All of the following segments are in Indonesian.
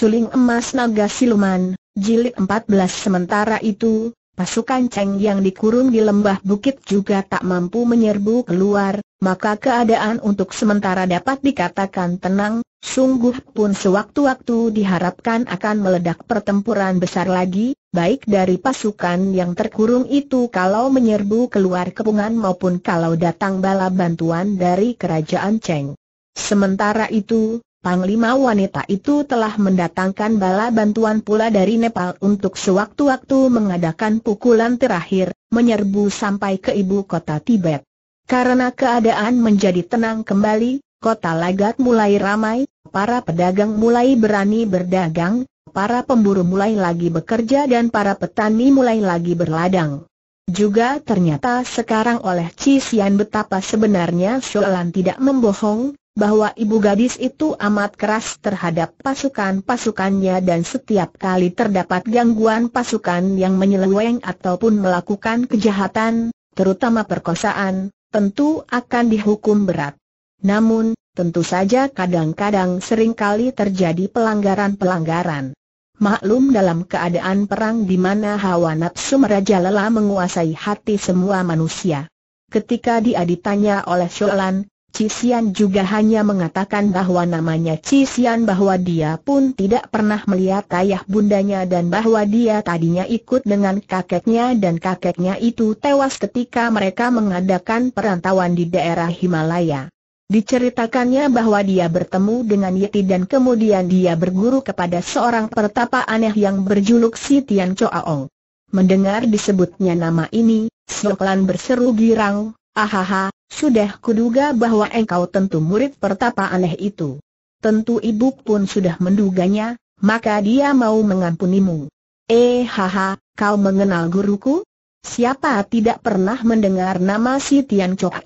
Suling Emas Naga Siluman, Jilid 14 Sementara itu, pasukan Cheng yang dikurung di lembah bukit juga tak mampu menyerbu keluar, maka keadaan untuk sementara dapat dikatakan tenang, sungguh pun sewaktu-waktu diharapkan akan meledak pertempuran besar lagi, baik dari pasukan yang terkurung itu kalau menyerbu keluar kepungan maupun kalau datang bala bantuan dari kerajaan Cheng. Sementara itu, Panglima wanita itu telah mendatangkan bala bantuan pula dari Nepal untuk sewaktu-waktu mengadakan pukulan terakhir, menyerbu sampai ke ibu kota Tibet. Karena keadaan menjadi tenang kembali, kota Lagat mulai ramai, para pedagang mulai berani berdagang, para pemburu mulai lagi bekerja dan para petani mulai lagi berladang. Juga ternyata sekarang oleh Cisian betapa sebenarnya Sholan tidak membohong, bahwa ibu gadis itu amat keras terhadap pasukan-pasukannya dan setiap kali terdapat gangguan pasukan yang menyeleweng ataupun melakukan kejahatan, terutama perkosaan, tentu akan dihukum berat. Namun, tentu saja kadang-kadang seringkali terjadi pelanggaran-pelanggaran. Maklum dalam keadaan perang di mana hawa nafsu merajalela menguasai hati semua manusia. Ketika dia ditanya oleh Sholan, Cisian juga hanya mengatakan bahwa namanya Cisian bahwa dia pun tidak pernah melihat ayah bundanya dan bahwa dia tadinya ikut dengan kakeknya dan kakeknya itu tewas ketika mereka mengadakan perantauan di daerah Himalaya. Diceritakannya bahwa dia bertemu dengan Yeti dan kemudian dia berguru kepada seorang pertapa aneh yang berjuluk si Tian Choaong. Mendengar disebutnya nama ini, Soklan berseru girang, ahaha, sudah kuduga bahwa engkau tentu murid pertapa aneh itu. Tentu ibu pun sudah menduganya, maka dia mau mengampunimu. Eh haha, kau mengenal guruku? Siapa tidak pernah mendengar nama si Tian Chok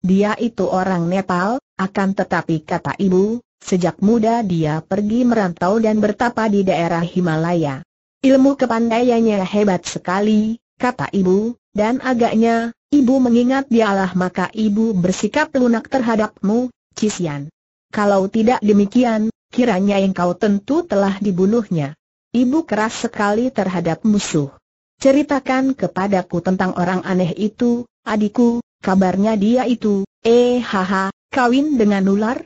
Dia itu orang Nepal, akan tetapi kata ibu, sejak muda dia pergi merantau dan bertapa di daerah Himalaya. Ilmu kepandaiannya hebat sekali, kata ibu, dan agaknya, ibu mengingat dialah maka ibu bersikap lunak terhadapmu, Cisian. Kalau tidak demikian, kiranya engkau tentu telah dibunuhnya. Ibu keras sekali terhadap musuh. Ceritakan kepadaku tentang orang aneh itu, adikku, kabarnya dia itu, eh haha, kawin dengan ular?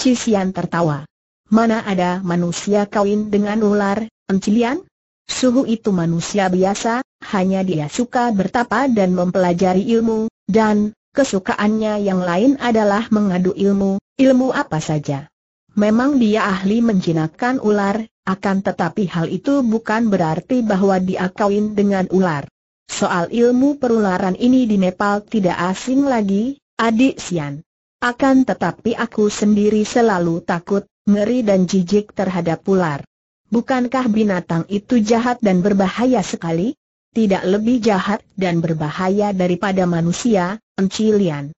Cisian tertawa. Mana ada manusia kawin dengan ular, Encilian? Suhu itu manusia biasa, hanya dia suka bertapa dan mempelajari ilmu, dan kesukaannya yang lain adalah mengadu ilmu, ilmu apa saja. Memang dia ahli menjinakkan ular, akan tetapi hal itu bukan berarti bahwa dia kawin dengan ular. Soal ilmu perularan ini di Nepal tidak asing lagi, adik Sian. Akan tetapi aku sendiri selalu takut, ngeri dan jijik terhadap ular. Bukankah binatang itu jahat dan berbahaya sekali? tidak lebih jahat dan berbahaya daripada manusia, pencilian.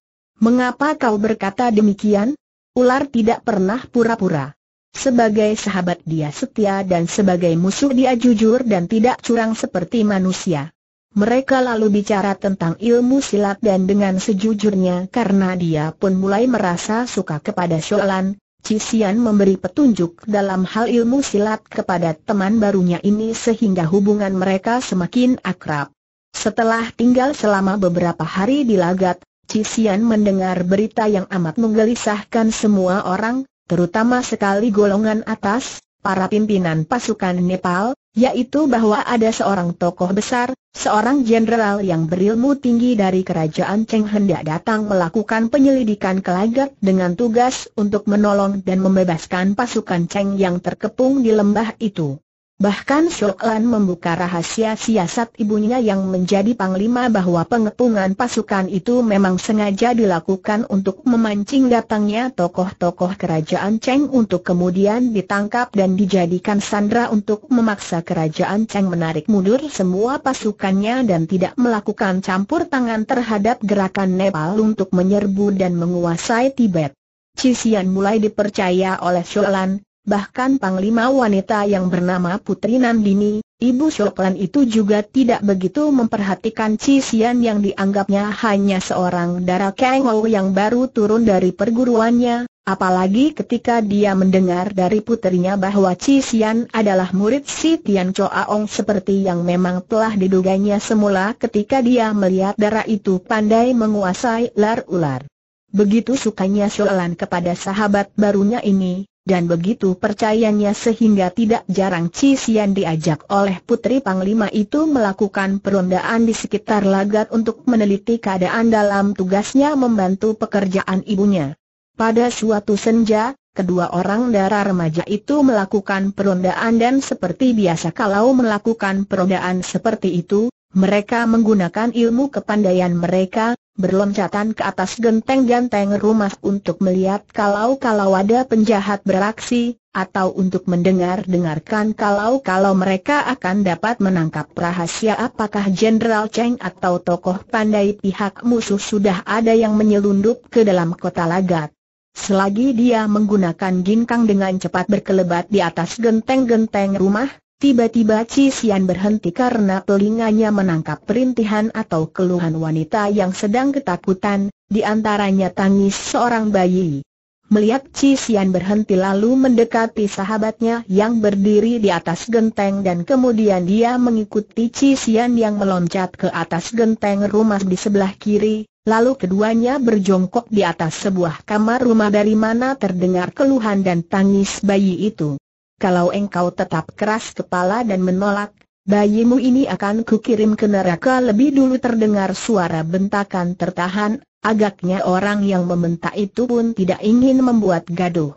Mengapa kau berkata demikian? Ular tidak pernah pura-pura. Sebagai sahabat dia setia dan sebagai musuh dia jujur dan tidak curang seperti manusia. Mereka lalu bicara tentang ilmu silat dan dengan sejujurnya karena dia pun mulai merasa suka kepada Sholan, Cisian memberi petunjuk dalam hal ilmu silat kepada teman barunya ini sehingga hubungan mereka semakin akrab. Setelah tinggal selama beberapa hari di Lagat, Cisian mendengar berita yang amat menggelisahkan semua orang, terutama sekali golongan atas, para pimpinan pasukan Nepal, yaitu bahwa ada seorang tokoh besar, seorang jenderal yang berilmu tinggi dari kerajaan Cheng hendak datang melakukan penyelidikan Kelagat dengan tugas untuk menolong dan membebaskan pasukan Cheng yang terkepung di lembah itu. Bahkan Lan membuka rahasia siasat ibunya yang menjadi panglima bahwa pengepungan pasukan itu memang sengaja dilakukan untuk memancing datangnya tokoh-tokoh kerajaan Cheng untuk kemudian ditangkap dan dijadikan sandra untuk memaksa kerajaan Cheng menarik mundur semua pasukannya dan tidak melakukan campur tangan terhadap gerakan Nepal untuk menyerbu dan menguasai Tibet. Cixian mulai dipercaya oleh Sholan, bahkan panglima wanita yang bernama Putri Nandini, ibu Shoklan itu juga tidak begitu memperhatikan Cisian yang dianggapnya hanya seorang darah Kengou yang baru turun dari perguruannya, apalagi ketika dia mendengar dari putrinya bahwa Cisian adalah murid si Tian Choaong seperti yang memang telah diduganya semula ketika dia melihat darah itu pandai menguasai ular-ular. Begitu sukanya Sholan kepada sahabat barunya ini, dan begitu percayanya sehingga tidak jarang Cisian diajak oleh putri Panglima itu melakukan perondaan di sekitar lagat untuk meneliti keadaan dalam tugasnya membantu pekerjaan ibunya. Pada suatu senja, kedua orang darah remaja itu melakukan perondaan dan seperti biasa kalau melakukan perondaan seperti itu, mereka menggunakan ilmu kepandaian mereka, berloncatan ke atas genteng-genteng rumah untuk melihat kalau-kalau ada penjahat beraksi, atau untuk mendengar-dengarkan kalau-kalau mereka akan dapat menangkap rahasia apakah Jenderal Cheng atau tokoh pandai pihak musuh sudah ada yang menyelundup ke dalam kota Lagat. Selagi dia menggunakan ginkang dengan cepat berkelebat di atas genteng-genteng rumah, Tiba-tiba Cisian berhenti karena telinganya menangkap perintihan atau keluhan wanita yang sedang ketakutan, di antaranya tangis seorang bayi. Melihat Cisian berhenti lalu mendekati sahabatnya yang berdiri di atas genteng dan kemudian dia mengikuti Cisian yang meloncat ke atas genteng rumah di sebelah kiri, lalu keduanya berjongkok di atas sebuah kamar rumah dari mana terdengar keluhan dan tangis bayi itu kalau engkau tetap keras kepala dan menolak, bayimu ini akan kukirim ke neraka lebih dulu terdengar suara bentakan tertahan, agaknya orang yang membentak itu pun tidak ingin membuat gaduh.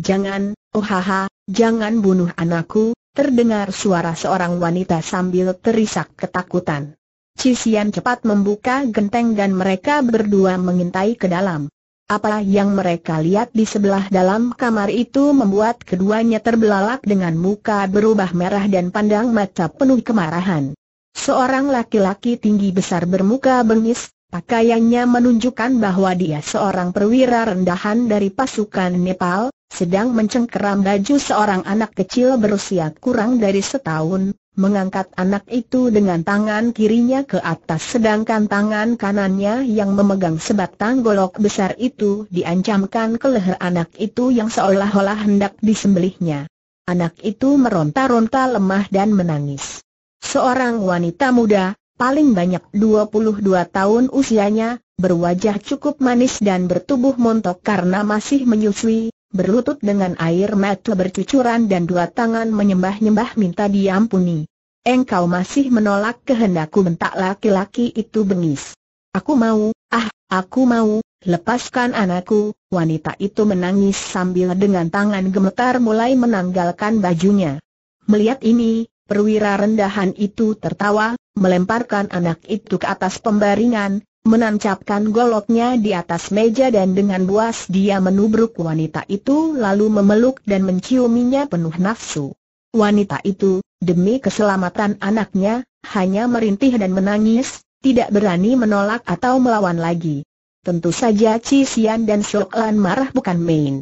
Jangan, oh haha, jangan bunuh anakku, terdengar suara seorang wanita sambil terisak ketakutan. Cisian cepat membuka genteng dan mereka berdua mengintai ke dalam. Apa yang mereka lihat di sebelah dalam kamar itu membuat keduanya terbelalak dengan muka berubah merah dan pandang mata penuh kemarahan. Seorang laki-laki tinggi besar bermuka bengis, pakaiannya menunjukkan bahwa dia seorang perwira rendahan dari pasukan Nepal, sedang mencengkeram baju seorang anak kecil berusia kurang dari setahun, mengangkat anak itu dengan tangan kirinya ke atas sedangkan tangan kanannya yang memegang sebatang golok besar itu diancamkan ke leher anak itu yang seolah-olah hendak disembelihnya. Anak itu meronta-ronta lemah dan menangis. Seorang wanita muda, paling banyak 22 tahun usianya, berwajah cukup manis dan bertubuh montok karena masih menyusui, berlutut dengan air mata bercucuran dan dua tangan menyembah-nyembah minta diampuni. Engkau masih menolak kehendakku bentak laki-laki itu bengis. Aku mau, ah, aku mau, lepaskan anakku, wanita itu menangis sambil dengan tangan gemetar mulai menanggalkan bajunya. Melihat ini, perwira rendahan itu tertawa, melemparkan anak itu ke atas pembaringan, menancapkan goloknya di atas meja dan dengan buas dia menubruk wanita itu lalu memeluk dan menciuminya penuh nafsu. Wanita itu, demi keselamatan anaknya, hanya merintih dan menangis, tidak berani menolak atau melawan lagi. Tentu saja Cisian dan Sok Lan marah bukan main.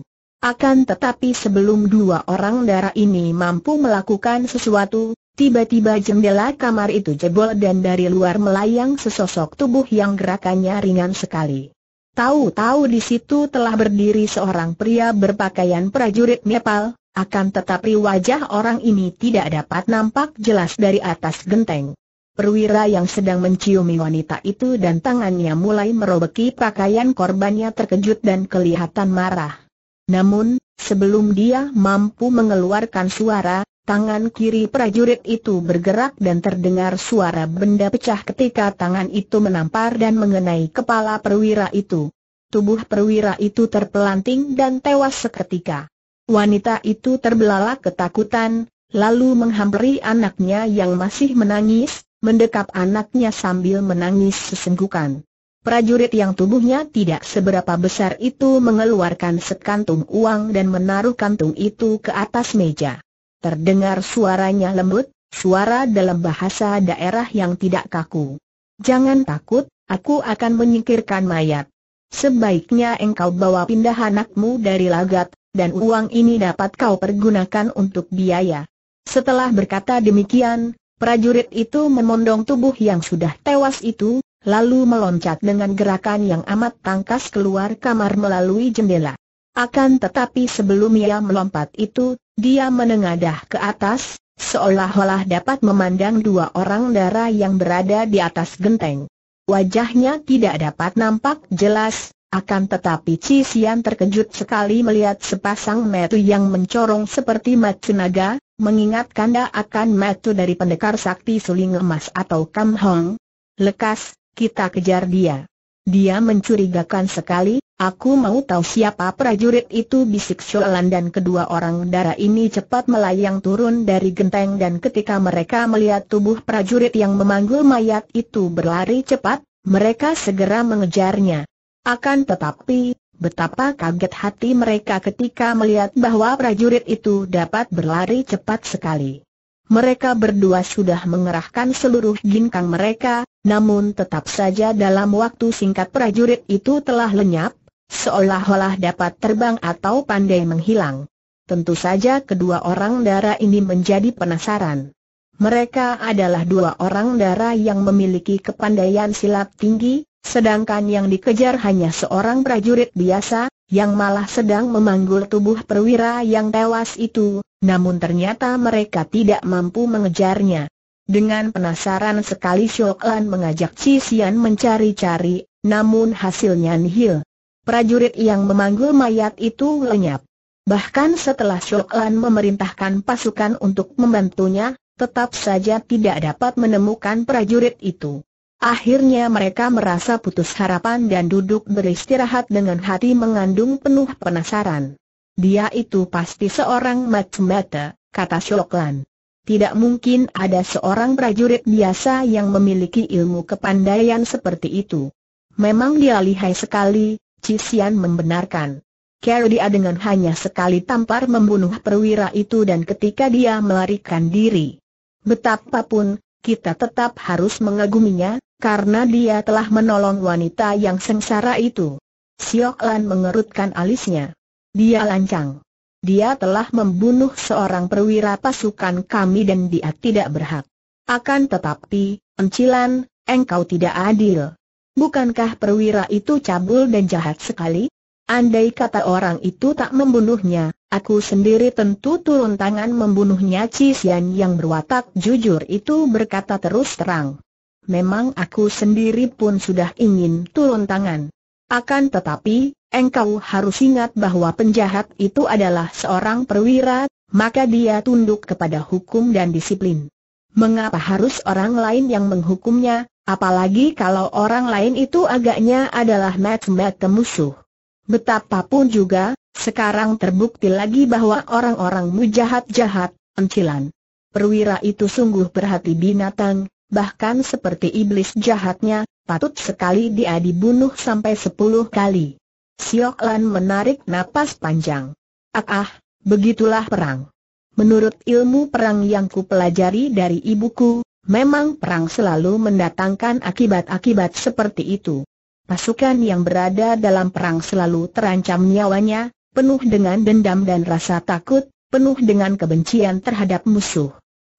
Akan tetapi sebelum dua orang darah ini mampu melakukan sesuatu, Tiba-tiba jendela kamar itu jebol dan dari luar melayang sesosok tubuh yang gerakannya ringan sekali. Tahu-tahu di situ telah berdiri seorang pria berpakaian prajurit Nepal, akan tetapi wajah orang ini tidak dapat nampak jelas dari atas genteng. Perwira yang sedang menciumi wanita itu dan tangannya mulai merobeki pakaian korbannya terkejut dan kelihatan marah. Namun, sebelum dia mampu mengeluarkan suara, Tangan kiri prajurit itu bergerak dan terdengar suara benda pecah ketika tangan itu menampar dan mengenai kepala perwira itu. Tubuh perwira itu terpelanting dan tewas seketika. Wanita itu terbelalak ketakutan, lalu menghampiri anaknya yang masih menangis, mendekap anaknya sambil menangis sesenggukan. Prajurit yang tubuhnya tidak seberapa besar itu mengeluarkan sekantung uang dan menaruh kantung itu ke atas meja. Terdengar suaranya lembut, suara dalam bahasa daerah yang tidak kaku. Jangan takut, aku akan menyingkirkan mayat. Sebaiknya engkau bawa pindah anakmu dari lagat, dan uang ini dapat kau pergunakan untuk biaya. Setelah berkata demikian, prajurit itu memondong tubuh yang sudah tewas itu, lalu meloncat dengan gerakan yang amat tangkas keluar kamar melalui jendela. Akan tetapi sebelum ia melompat itu, dia menengadah ke atas, seolah-olah dapat memandang dua orang darah yang berada di atas genteng. Wajahnya tidak dapat nampak jelas, akan tetapi Cisian terkejut sekali melihat sepasang metu yang mencorong seperti matu naga, mengingat kanda akan metu dari pendekar sakti suling emas atau Kam Hong. Lekas, kita kejar dia. Dia mencurigakan sekali, aku mau tahu siapa prajurit itu bisik Sholan dan kedua orang darah ini cepat melayang turun dari genteng dan ketika mereka melihat tubuh prajurit yang memanggul mayat itu berlari cepat, mereka segera mengejarnya. Akan tetapi, betapa kaget hati mereka ketika melihat bahwa prajurit itu dapat berlari cepat sekali. Mereka berdua sudah mengerahkan seluruh ginkang mereka, namun tetap saja dalam waktu singkat prajurit itu telah lenyap, seolah-olah dapat terbang atau pandai menghilang. Tentu saja kedua orang dara ini menjadi penasaran. Mereka adalah dua orang dara yang memiliki kepandaian silat tinggi, sedangkan yang dikejar hanya seorang prajurit biasa, yang malah sedang memanggul tubuh perwira yang tewas itu, namun ternyata mereka tidak mampu mengejarnya. Dengan penasaran sekali Shok Lan mengajak Chi Xian mencari-cari, namun hasilnya nihil. Prajurit yang memanggul mayat itu lenyap. Bahkan setelah Shok Lan memerintahkan pasukan untuk membantunya, tetap saja tidak dapat menemukan prajurit itu. Akhirnya mereka merasa putus harapan dan duduk beristirahat dengan hati mengandung penuh penasaran. Dia itu pasti seorang mata-mata, kata Lan tidak mungkin ada seorang prajurit biasa yang memiliki ilmu kepandaian seperti itu. Memang dia lihai sekali, Cisian membenarkan. dia dengan hanya sekali tampar membunuh perwira itu dan ketika dia melarikan diri. Betapapun, kita tetap harus mengaguminya, karena dia telah menolong wanita yang sengsara itu. Siok Lan mengerutkan alisnya. Dia lancang. Dia telah membunuh seorang perwira pasukan kami dan dia tidak berhak. Akan tetapi, Encilan, engkau tidak adil. Bukankah perwira itu cabul dan jahat sekali? Andai kata orang itu tak membunuhnya, aku sendiri tentu turun tangan membunuhnya Cisian yang berwatak jujur itu berkata terus terang. Memang aku sendiri pun sudah ingin turun tangan. Akan tetapi, engkau harus ingat bahwa penjahat itu adalah seorang perwira, maka dia tunduk kepada hukum dan disiplin. Mengapa harus orang lain yang menghukumnya, apalagi kalau orang lain itu agaknya adalah macam-macam musuh. Betapapun juga, sekarang terbukti lagi bahwa orang-orang mujahat-jahat, encilan. Perwira itu sungguh berhati binatang, bahkan seperti iblis jahatnya, patut sekali dia dibunuh sampai sepuluh kali. Siok Lan menarik napas panjang. Ah, ah, begitulah perang. Menurut ilmu perang yang ku pelajari dari ibuku, memang perang selalu mendatangkan akibat-akibat seperti itu. Pasukan yang berada dalam perang selalu terancam nyawanya, penuh dengan dendam dan rasa takut, penuh dengan kebencian terhadap musuh.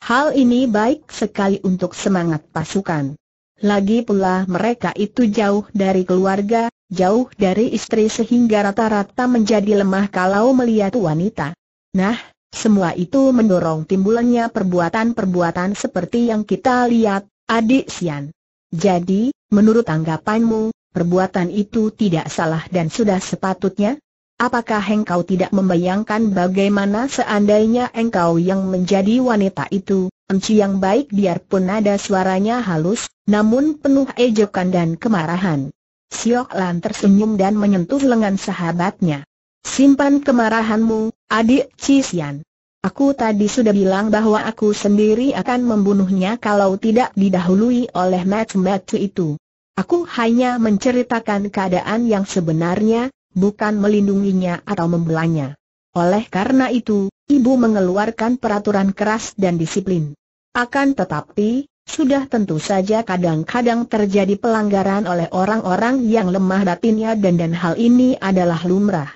Hal ini baik sekali untuk semangat pasukan. Lagi pula mereka itu jauh dari keluarga, jauh dari istri sehingga rata-rata menjadi lemah kalau melihat wanita. Nah, semua itu mendorong timbulannya perbuatan-perbuatan seperti yang kita lihat, adik Sian. Jadi, menurut anggapanmu, perbuatan itu tidak salah dan sudah sepatutnya? Apakah engkau tidak membayangkan bagaimana seandainya engkau yang menjadi wanita itu, enci yang baik biarpun ada suaranya halus, namun penuh ejekan dan kemarahan. Siok Lan tersenyum dan menyentuh lengan sahabatnya. Simpan kemarahanmu, adik Cisian. Aku tadi sudah bilang bahwa aku sendiri akan membunuhnya kalau tidak didahului oleh match match itu. Aku hanya menceritakan keadaan yang sebenarnya, bukan melindunginya atau membelanya. Oleh karena itu, ibu mengeluarkan peraturan keras dan disiplin. Akan tetapi, sudah tentu saja kadang-kadang terjadi pelanggaran oleh orang-orang yang lemah batinnya dan dan hal ini adalah lumrah.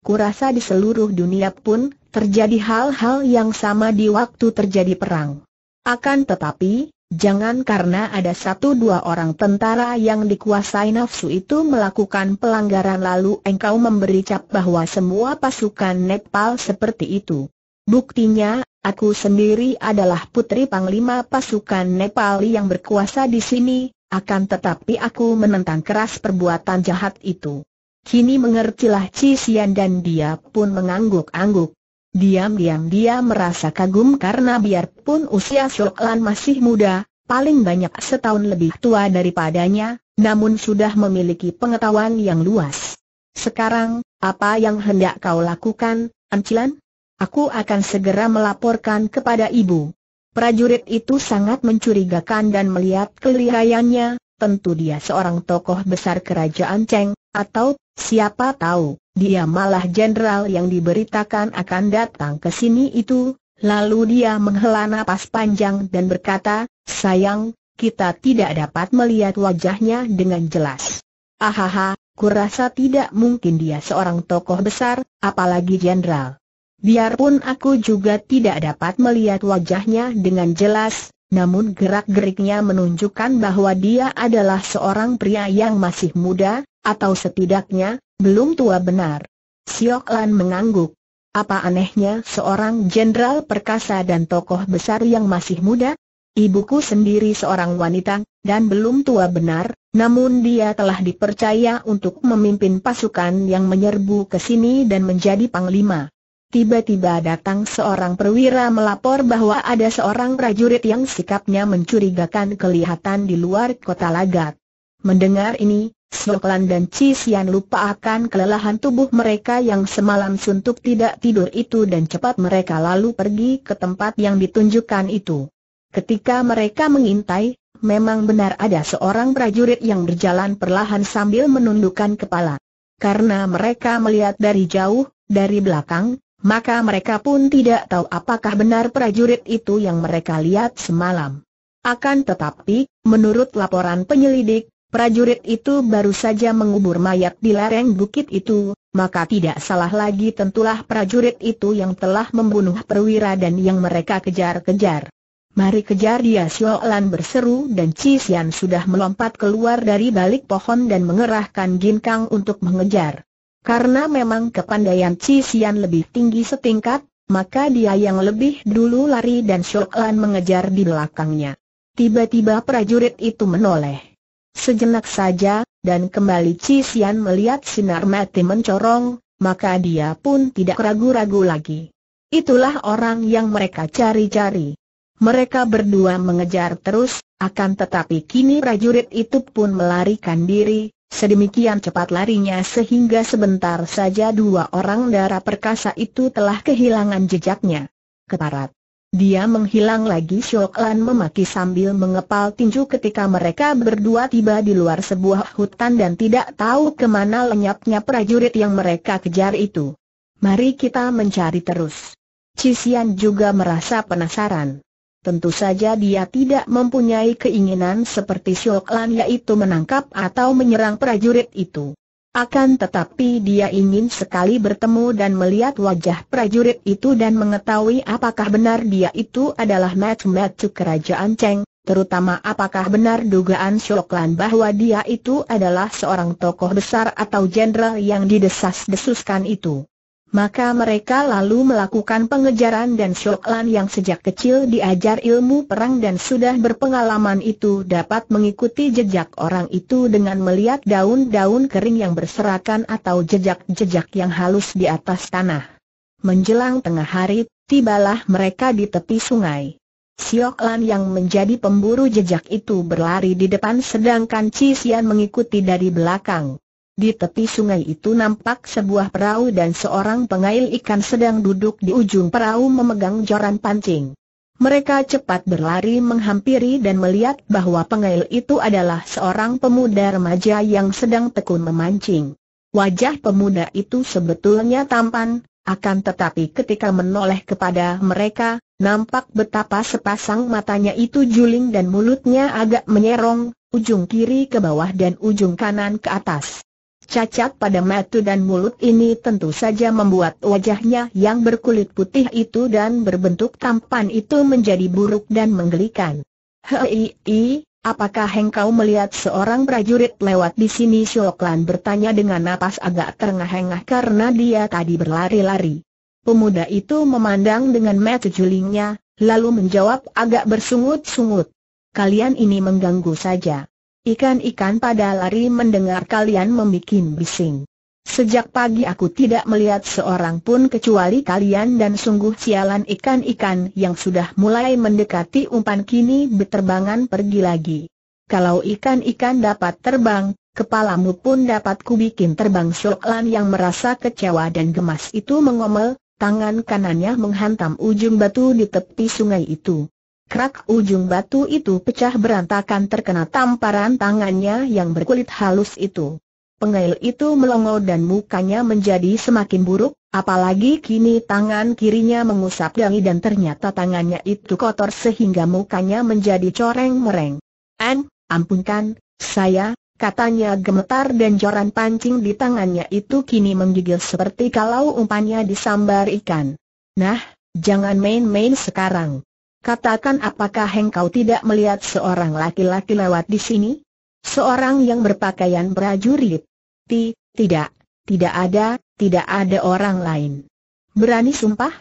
Kurasa di seluruh dunia pun terjadi hal-hal yang sama di waktu terjadi perang. Akan tetapi, jangan karena ada satu dua orang tentara yang dikuasai nafsu itu melakukan pelanggaran lalu engkau memberi cap bahwa semua pasukan Nepal seperti itu. Buktinya, aku sendiri adalah putri panglima pasukan Nepal yang berkuasa di sini, akan tetapi aku menentang keras perbuatan jahat itu. Kini mengertilah Cisian dan dia pun mengangguk-angguk. Diam-diam dia merasa kagum karena biarpun usia Sok masih muda, paling banyak setahun lebih tua daripadanya, namun sudah memiliki pengetahuan yang luas. Sekarang, apa yang hendak kau lakukan, Ancilan? Aku akan segera melaporkan kepada ibu. Prajurit itu sangat mencurigakan dan melihat kelihaiannya, tentu dia seorang tokoh besar kerajaan Cheng, atau siapa tahu, dia malah jenderal yang diberitakan akan datang ke sini itu. Lalu dia menghela napas panjang dan berkata, sayang, kita tidak dapat melihat wajahnya dengan jelas. Ahaha, kurasa tidak mungkin dia seorang tokoh besar, apalagi jenderal. Biarpun aku juga tidak dapat melihat wajahnya dengan jelas, namun gerak-geriknya menunjukkan bahwa dia adalah seorang pria yang masih muda, atau setidaknya, belum tua benar. Siok Lan mengangguk. Apa anehnya seorang jenderal perkasa dan tokoh besar yang masih muda? Ibuku sendiri seorang wanita, dan belum tua benar, namun dia telah dipercaya untuk memimpin pasukan yang menyerbu ke sini dan menjadi panglima. Tiba-tiba datang seorang perwira melapor bahwa ada seorang prajurit yang sikapnya mencurigakan kelihatan di luar kota Lagat. Mendengar ini, Soklan dan Cisian lupa akan kelelahan tubuh mereka yang semalam suntuk tidak tidur itu dan cepat mereka lalu pergi ke tempat yang ditunjukkan itu. Ketika mereka mengintai, memang benar ada seorang prajurit yang berjalan perlahan sambil menundukkan kepala. Karena mereka melihat dari jauh, dari belakang, maka mereka pun tidak tahu apakah benar prajurit itu yang mereka lihat semalam. Akan tetapi, menurut laporan penyelidik, prajurit itu baru saja mengubur mayat di lereng bukit itu, maka tidak salah lagi tentulah prajurit itu yang telah membunuh perwira dan yang mereka kejar-kejar. Mari kejar dia Siolan berseru dan Cisian sudah melompat keluar dari balik pohon dan mengerahkan ginkang untuk mengejar. Karena memang kepandaian Cisian lebih tinggi setingkat, maka dia yang lebih dulu lari dan Shok Lan mengejar di belakangnya. Tiba-tiba prajurit itu menoleh. Sejenak saja, dan kembali Cisian melihat sinar mati mencorong, maka dia pun tidak ragu-ragu lagi. Itulah orang yang mereka cari-cari. Mereka berdua mengejar terus, akan tetapi kini prajurit itu pun melarikan diri, Sedemikian cepat larinya sehingga sebentar saja dua orang darah perkasa itu telah kehilangan jejaknya. Keparat. Dia menghilang lagi Shoklan memaki sambil mengepal tinju ketika mereka berdua tiba di luar sebuah hutan dan tidak tahu kemana lenyapnya prajurit yang mereka kejar itu. Mari kita mencari terus. Cisian juga merasa penasaran. Tentu saja dia tidak mempunyai keinginan seperti Siok Lan yaitu menangkap atau menyerang prajurit itu. Akan tetapi dia ingin sekali bertemu dan melihat wajah prajurit itu dan mengetahui apakah benar dia itu adalah match-match kerajaan Cheng, terutama apakah benar dugaan Siok Lan bahwa dia itu adalah seorang tokoh besar atau jenderal yang didesas-desuskan itu. Maka mereka lalu melakukan pengejaran dan Sioklan yang sejak kecil diajar ilmu perang dan sudah berpengalaman itu dapat mengikuti jejak orang itu dengan melihat daun-daun kering yang berserakan atau jejak-jejak yang halus di atas tanah. Menjelang tengah hari, tibalah mereka di tepi sungai. Sioklan yang menjadi pemburu jejak itu berlari di depan sedangkan Cisian mengikuti dari belakang. Di tepi sungai itu nampak sebuah perahu dan seorang pengail ikan sedang duduk di ujung perahu memegang joran pancing. Mereka cepat berlari menghampiri dan melihat bahwa pengail itu adalah seorang pemuda remaja yang sedang tekun memancing. Wajah pemuda itu sebetulnya tampan, akan tetapi ketika menoleh kepada mereka, nampak betapa sepasang matanya itu juling dan mulutnya agak menyerong, ujung kiri ke bawah dan ujung kanan ke atas. Cacat pada mata dan mulut ini tentu saja membuat wajahnya yang berkulit putih itu dan berbentuk tampan itu menjadi buruk dan menggelikan. Hei, apakah engkau melihat seorang prajurit lewat di sini? Shoklan bertanya dengan napas agak terengah-engah karena dia tadi berlari-lari. Pemuda itu memandang dengan mata julingnya, lalu menjawab agak bersungut-sungut. Kalian ini mengganggu saja. Ikan-ikan pada lari mendengar kalian membuat bising. Sejak pagi aku tidak melihat seorang pun kecuali kalian dan sungguh sialan ikan-ikan yang sudah mulai mendekati umpan kini berterbangan pergi lagi. Kalau ikan-ikan dapat terbang, kepalamu pun dapat kubikin terbang soklan yang merasa kecewa dan gemas itu mengomel, tangan kanannya menghantam ujung batu di tepi sungai itu. Krak ujung batu itu pecah berantakan terkena tamparan tangannya yang berkulit halus itu. Pengail itu melongo dan mukanya menjadi semakin buruk, apalagi kini tangan kirinya mengusap dangi dan ternyata tangannya itu kotor sehingga mukanya menjadi coreng mereng. An, ampunkan, saya, katanya gemetar dan joran pancing di tangannya itu kini menggigil seperti kalau umpannya disambar ikan. Nah, jangan main-main sekarang. Katakan apakah engkau tidak melihat seorang laki-laki lewat di sini? Seorang yang berpakaian prajurit? Ti, tidak, tidak ada, tidak ada orang lain. Berani sumpah?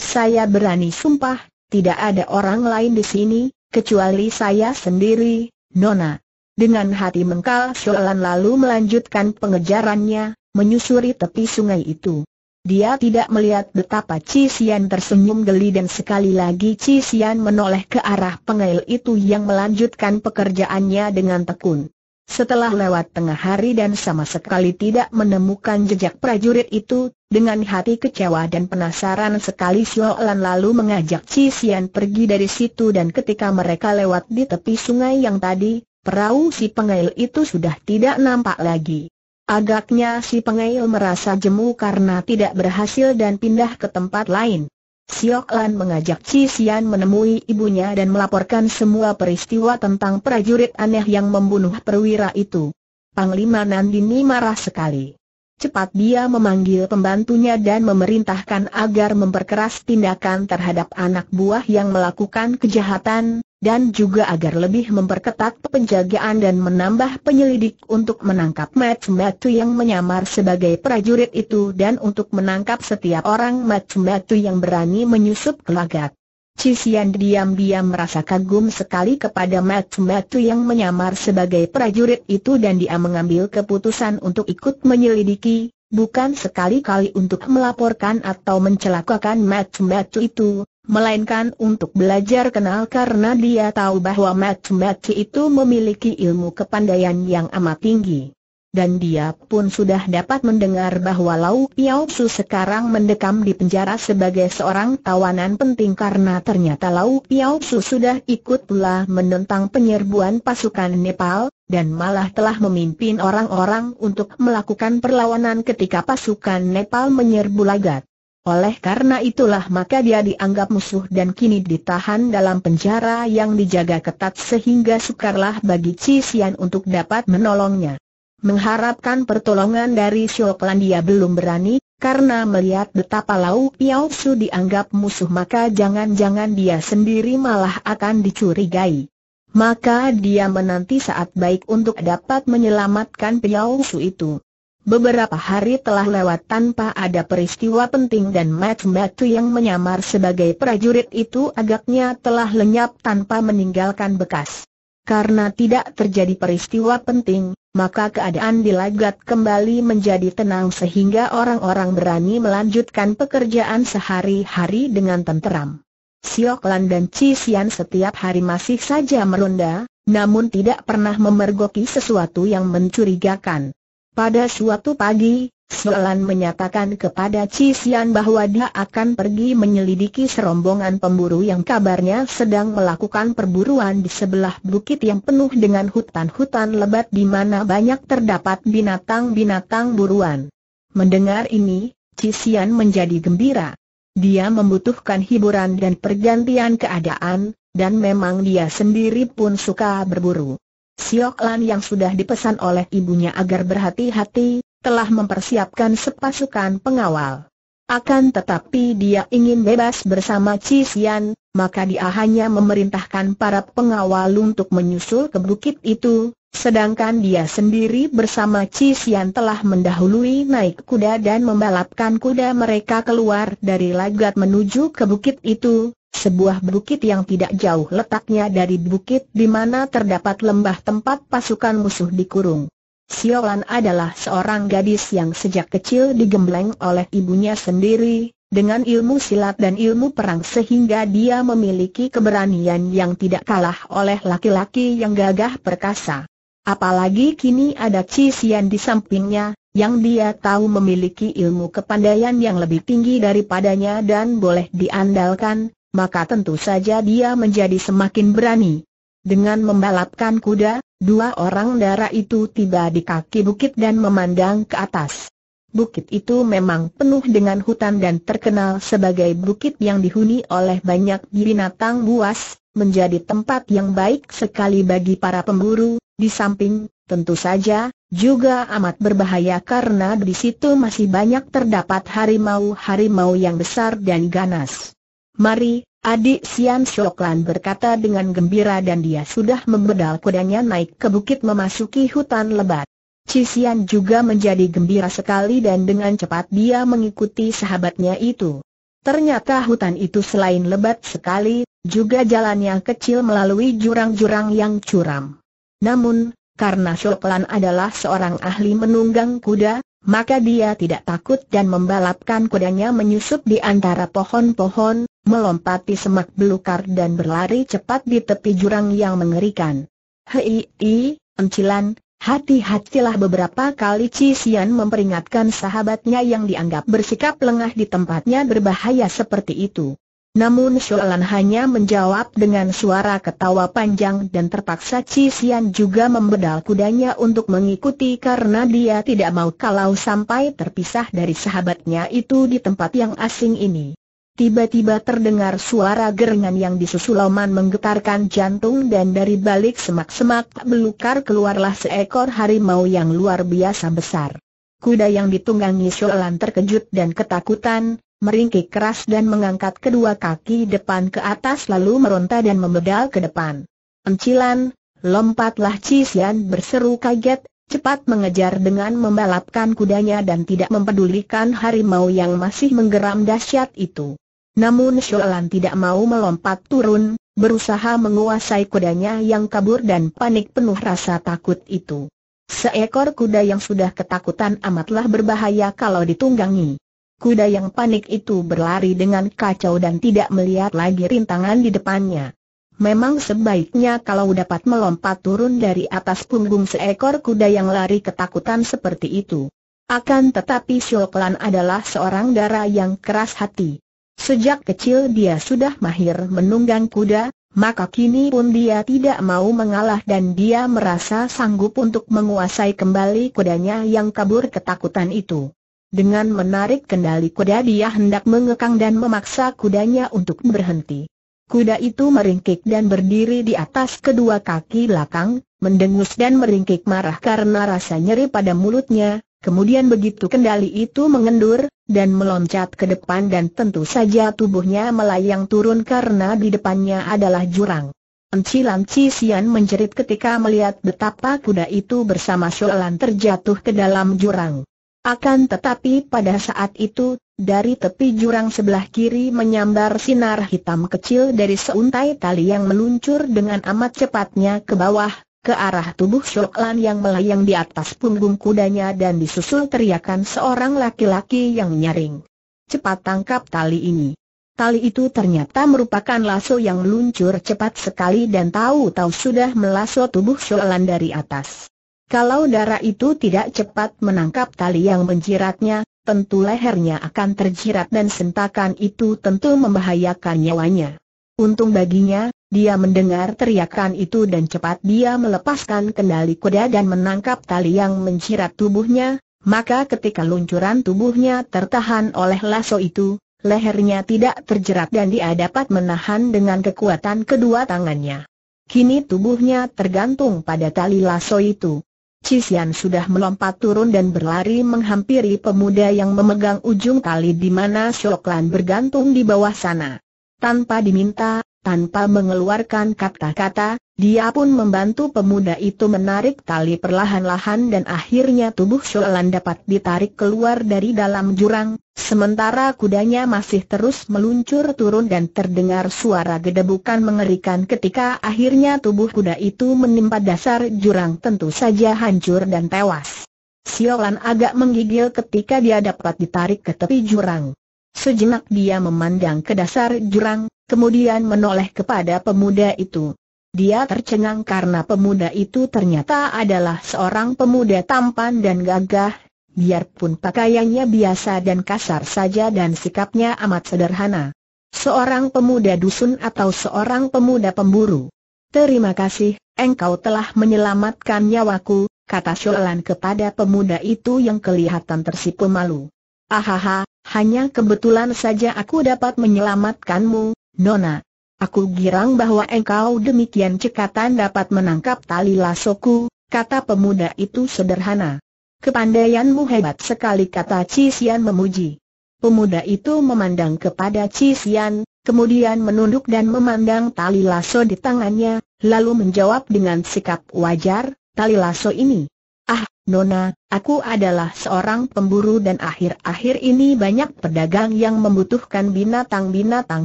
Saya berani sumpah, tidak ada orang lain di sini, kecuali saya sendiri, Nona. Dengan hati mengkal Sholan lalu melanjutkan pengejarannya, menyusuri tepi sungai itu. Dia tidak melihat betapa Cisian tersenyum geli dan sekali lagi Cisian menoleh ke arah pengail itu yang melanjutkan pekerjaannya dengan tekun. Setelah lewat tengah hari dan sama sekali tidak menemukan jejak prajurit itu, dengan hati kecewa dan penasaran sekali Xiaolan lalu mengajak Cisian pergi dari situ dan ketika mereka lewat di tepi sungai yang tadi, perahu si pengail itu sudah tidak nampak lagi. Agaknya si pengail merasa jemu karena tidak berhasil dan pindah ke tempat lain. Siok Lan mengajak Chi Xian menemui ibunya dan melaporkan semua peristiwa tentang prajurit aneh yang membunuh perwira itu. Panglima Nandini marah sekali. Cepat dia memanggil pembantunya dan memerintahkan agar memperkeras tindakan terhadap anak buah yang melakukan kejahatan, dan juga agar lebih memperketat penjagaan dan menambah penyelidik untuk menangkap matu-matu yang menyamar sebagai prajurit itu dan untuk menangkap setiap orang matu-matu yang berani menyusup ke lagat. Cisian diam-diam merasa kagum sekali kepada matu-matu yang menyamar sebagai prajurit itu dan dia mengambil keputusan untuk ikut menyelidiki, bukan sekali-kali untuk melaporkan atau mencelakakan matu-matu itu, melainkan untuk belajar kenal karena dia tahu bahwa Matsumachi itu memiliki ilmu kepandaian yang amat tinggi. Dan dia pun sudah dapat mendengar bahwa Lau Piao Su sekarang mendekam di penjara sebagai seorang tawanan penting karena ternyata Lau Piao Su sudah ikut pula menentang penyerbuan pasukan Nepal, dan malah telah memimpin orang-orang untuk melakukan perlawanan ketika pasukan Nepal menyerbu Lagat. Oleh karena itulah maka dia dianggap musuh dan kini ditahan dalam penjara yang dijaga ketat sehingga sukarlah bagi Cisian untuk dapat menolongnya. Mengharapkan pertolongan dari dia belum berani, karena melihat betapa Lau Piao Su dianggap musuh maka jangan-jangan dia sendiri malah akan dicurigai. Maka dia menanti saat baik untuk dapat menyelamatkan Piao Su itu. Beberapa hari telah lewat tanpa ada peristiwa penting dan Mat Batu yang menyamar sebagai prajurit itu agaknya telah lenyap tanpa meninggalkan bekas. Karena tidak terjadi peristiwa penting, maka keadaan di Lagat kembali menjadi tenang sehingga orang-orang berani melanjutkan pekerjaan sehari-hari dengan tenteram. Siok dan Chi setiap hari masih saja meronda, namun tidak pernah memergoki sesuatu yang mencurigakan. Pada suatu pagi, Soalan menyatakan kepada Cisian bahwa dia akan pergi menyelidiki serombongan pemburu yang kabarnya sedang melakukan perburuan di sebelah bukit yang penuh dengan hutan-hutan lebat di mana banyak terdapat binatang-binatang buruan. Mendengar ini, Cisian menjadi gembira. Dia membutuhkan hiburan dan pergantian keadaan, dan memang dia sendiri pun suka berburu. Siok Lan yang sudah dipesan oleh ibunya agar berhati-hati, telah mempersiapkan sepasukan pengawal. Akan tetapi dia ingin bebas bersama Chi Xian, maka dia hanya memerintahkan para pengawal untuk menyusul ke bukit itu, sedangkan dia sendiri bersama Chi Xian telah mendahului naik kuda dan membalapkan kuda mereka keluar dari lagat menuju ke bukit itu, sebuah bukit yang tidak jauh letaknya dari bukit di mana terdapat lembah tempat pasukan musuh dikurung. Siolan adalah seorang gadis yang sejak kecil digembleng oleh ibunya sendiri, dengan ilmu silat dan ilmu perang sehingga dia memiliki keberanian yang tidak kalah oleh laki-laki yang gagah perkasa. Apalagi kini ada Cisian di sampingnya, yang dia tahu memiliki ilmu kepandaian yang lebih tinggi daripadanya dan boleh diandalkan, maka tentu saja dia menjadi semakin berani. Dengan membalapkan kuda, dua orang darah itu tiba di kaki bukit dan memandang ke atas. Bukit itu memang penuh dengan hutan dan terkenal sebagai bukit yang dihuni oleh banyak binatang buas, menjadi tempat yang baik sekali bagi para pemburu, di samping, tentu saja, juga amat berbahaya karena di situ masih banyak terdapat harimau-harimau yang besar dan ganas. Mari, adik Sian Shoklan berkata dengan gembira dan dia sudah membedal kudanya naik ke bukit memasuki hutan lebat. Cisian juga menjadi gembira sekali dan dengan cepat dia mengikuti sahabatnya itu. Ternyata hutan itu selain lebat sekali, juga jalan yang kecil melalui jurang-jurang yang curam. Namun, karena Shoklan adalah seorang ahli menunggang kuda, maka dia tidak takut dan membalapkan kudanya menyusup di antara pohon-pohon, melompati semak belukar dan berlari cepat di tepi jurang yang mengerikan. Hei, i, encilan, hati-hatilah beberapa kali Cisian memperingatkan sahabatnya yang dianggap bersikap lengah di tempatnya berbahaya seperti itu. Namun Sholan hanya menjawab dengan suara ketawa panjang dan terpaksa Cisian juga membedal kudanya untuk mengikuti karena dia tidak mau kalau sampai terpisah dari sahabatnya itu di tempat yang asing ini. Tiba-tiba terdengar suara gerengan yang disusul Oman menggetarkan jantung dan dari balik semak-semak belukar keluarlah seekor harimau yang luar biasa besar. Kuda yang ditunggangi Sholan terkejut dan ketakutan, meringkik keras dan mengangkat kedua kaki depan ke atas lalu meronta dan memedal ke depan. Encilan, lompatlah Cisian berseru kaget, cepat mengejar dengan membalapkan kudanya dan tidak mempedulikan harimau yang masih menggeram dahsyat itu. Namun Sholan tidak mau melompat turun, berusaha menguasai kudanya yang kabur dan panik penuh rasa takut itu. Seekor kuda yang sudah ketakutan amatlah berbahaya kalau ditunggangi. Kuda yang panik itu berlari dengan kacau dan tidak melihat lagi rintangan di depannya. Memang sebaiknya kalau dapat melompat turun dari atas punggung seekor kuda yang lari ketakutan seperti itu. Akan tetapi Sioklan adalah seorang darah yang keras hati. Sejak kecil dia sudah mahir menunggang kuda, maka kini pun dia tidak mau mengalah dan dia merasa sanggup untuk menguasai kembali kudanya yang kabur ketakutan itu. Dengan menarik kendali kuda dia hendak mengekang dan memaksa kudanya untuk berhenti. Kuda itu meringkik dan berdiri di atas kedua kaki belakang, mendengus dan meringkik marah karena rasa nyeri pada mulutnya, Kemudian begitu kendali itu mengendur, dan meloncat ke depan dan tentu saja tubuhnya melayang turun karena di depannya adalah jurang. Enci Cisian menjerit ketika melihat betapa kuda itu bersama Sholan terjatuh ke dalam jurang. Akan tetapi pada saat itu, dari tepi jurang sebelah kiri menyambar sinar hitam kecil dari seuntai tali yang meluncur dengan amat cepatnya ke bawah, ke arah tubuh Shok Lan yang melayang di atas punggung kudanya dan disusul teriakan seorang laki-laki yang nyaring. Cepat tangkap tali ini. Tali itu ternyata merupakan lasso yang meluncur cepat sekali dan tahu-tahu sudah melasso tubuh Shok Lan dari atas. Kalau darah itu tidak cepat menangkap tali yang menjiratnya, tentu lehernya akan terjirat dan sentakan itu tentu membahayakan nyawanya. Untung baginya, dia mendengar teriakan itu dan cepat dia melepaskan kendali kuda dan menangkap tali yang mencirat tubuhnya, maka ketika luncuran tubuhnya tertahan oleh lasso itu, lehernya tidak terjerat dan dia dapat menahan dengan kekuatan kedua tangannya. Kini tubuhnya tergantung pada tali lasso itu. Cisian sudah melompat turun dan berlari menghampiri pemuda yang memegang ujung tali di mana Syoklan bergantung di bawah sana. Tanpa diminta, tanpa mengeluarkan kata-kata, dia pun membantu pemuda itu menarik tali perlahan-lahan dan akhirnya tubuh Sholan dapat ditarik keluar dari dalam jurang, sementara kudanya masih terus meluncur turun dan terdengar suara gedebukan mengerikan ketika akhirnya tubuh kuda itu menimpa dasar jurang tentu saja hancur dan tewas. Sholan agak menggigil ketika dia dapat ditarik ke tepi jurang. Sejenak dia memandang ke dasar jurang, kemudian menoleh kepada pemuda itu. Dia tercengang karena pemuda itu ternyata adalah seorang pemuda tampan dan gagah, biarpun pakaiannya biasa dan kasar saja dan sikapnya amat sederhana. Seorang pemuda dusun atau seorang pemuda pemburu. Terima kasih, engkau telah menyelamatkan nyawaku, kata Sholan kepada pemuda itu yang kelihatan tersipu malu. Ahaha, hanya kebetulan saja aku dapat menyelamatkanmu, Nona. Aku girang bahwa engkau demikian cekatan dapat menangkap tali lasoku, kata pemuda itu sederhana. Kepandaianmu hebat sekali kata Cisian memuji. Pemuda itu memandang kepada Cisian, kemudian menunduk dan memandang tali laso di tangannya, lalu menjawab dengan sikap wajar, tali laso ini. Ah, Nona, aku adalah seorang pemburu dan akhir-akhir ini banyak pedagang yang membutuhkan binatang-binatang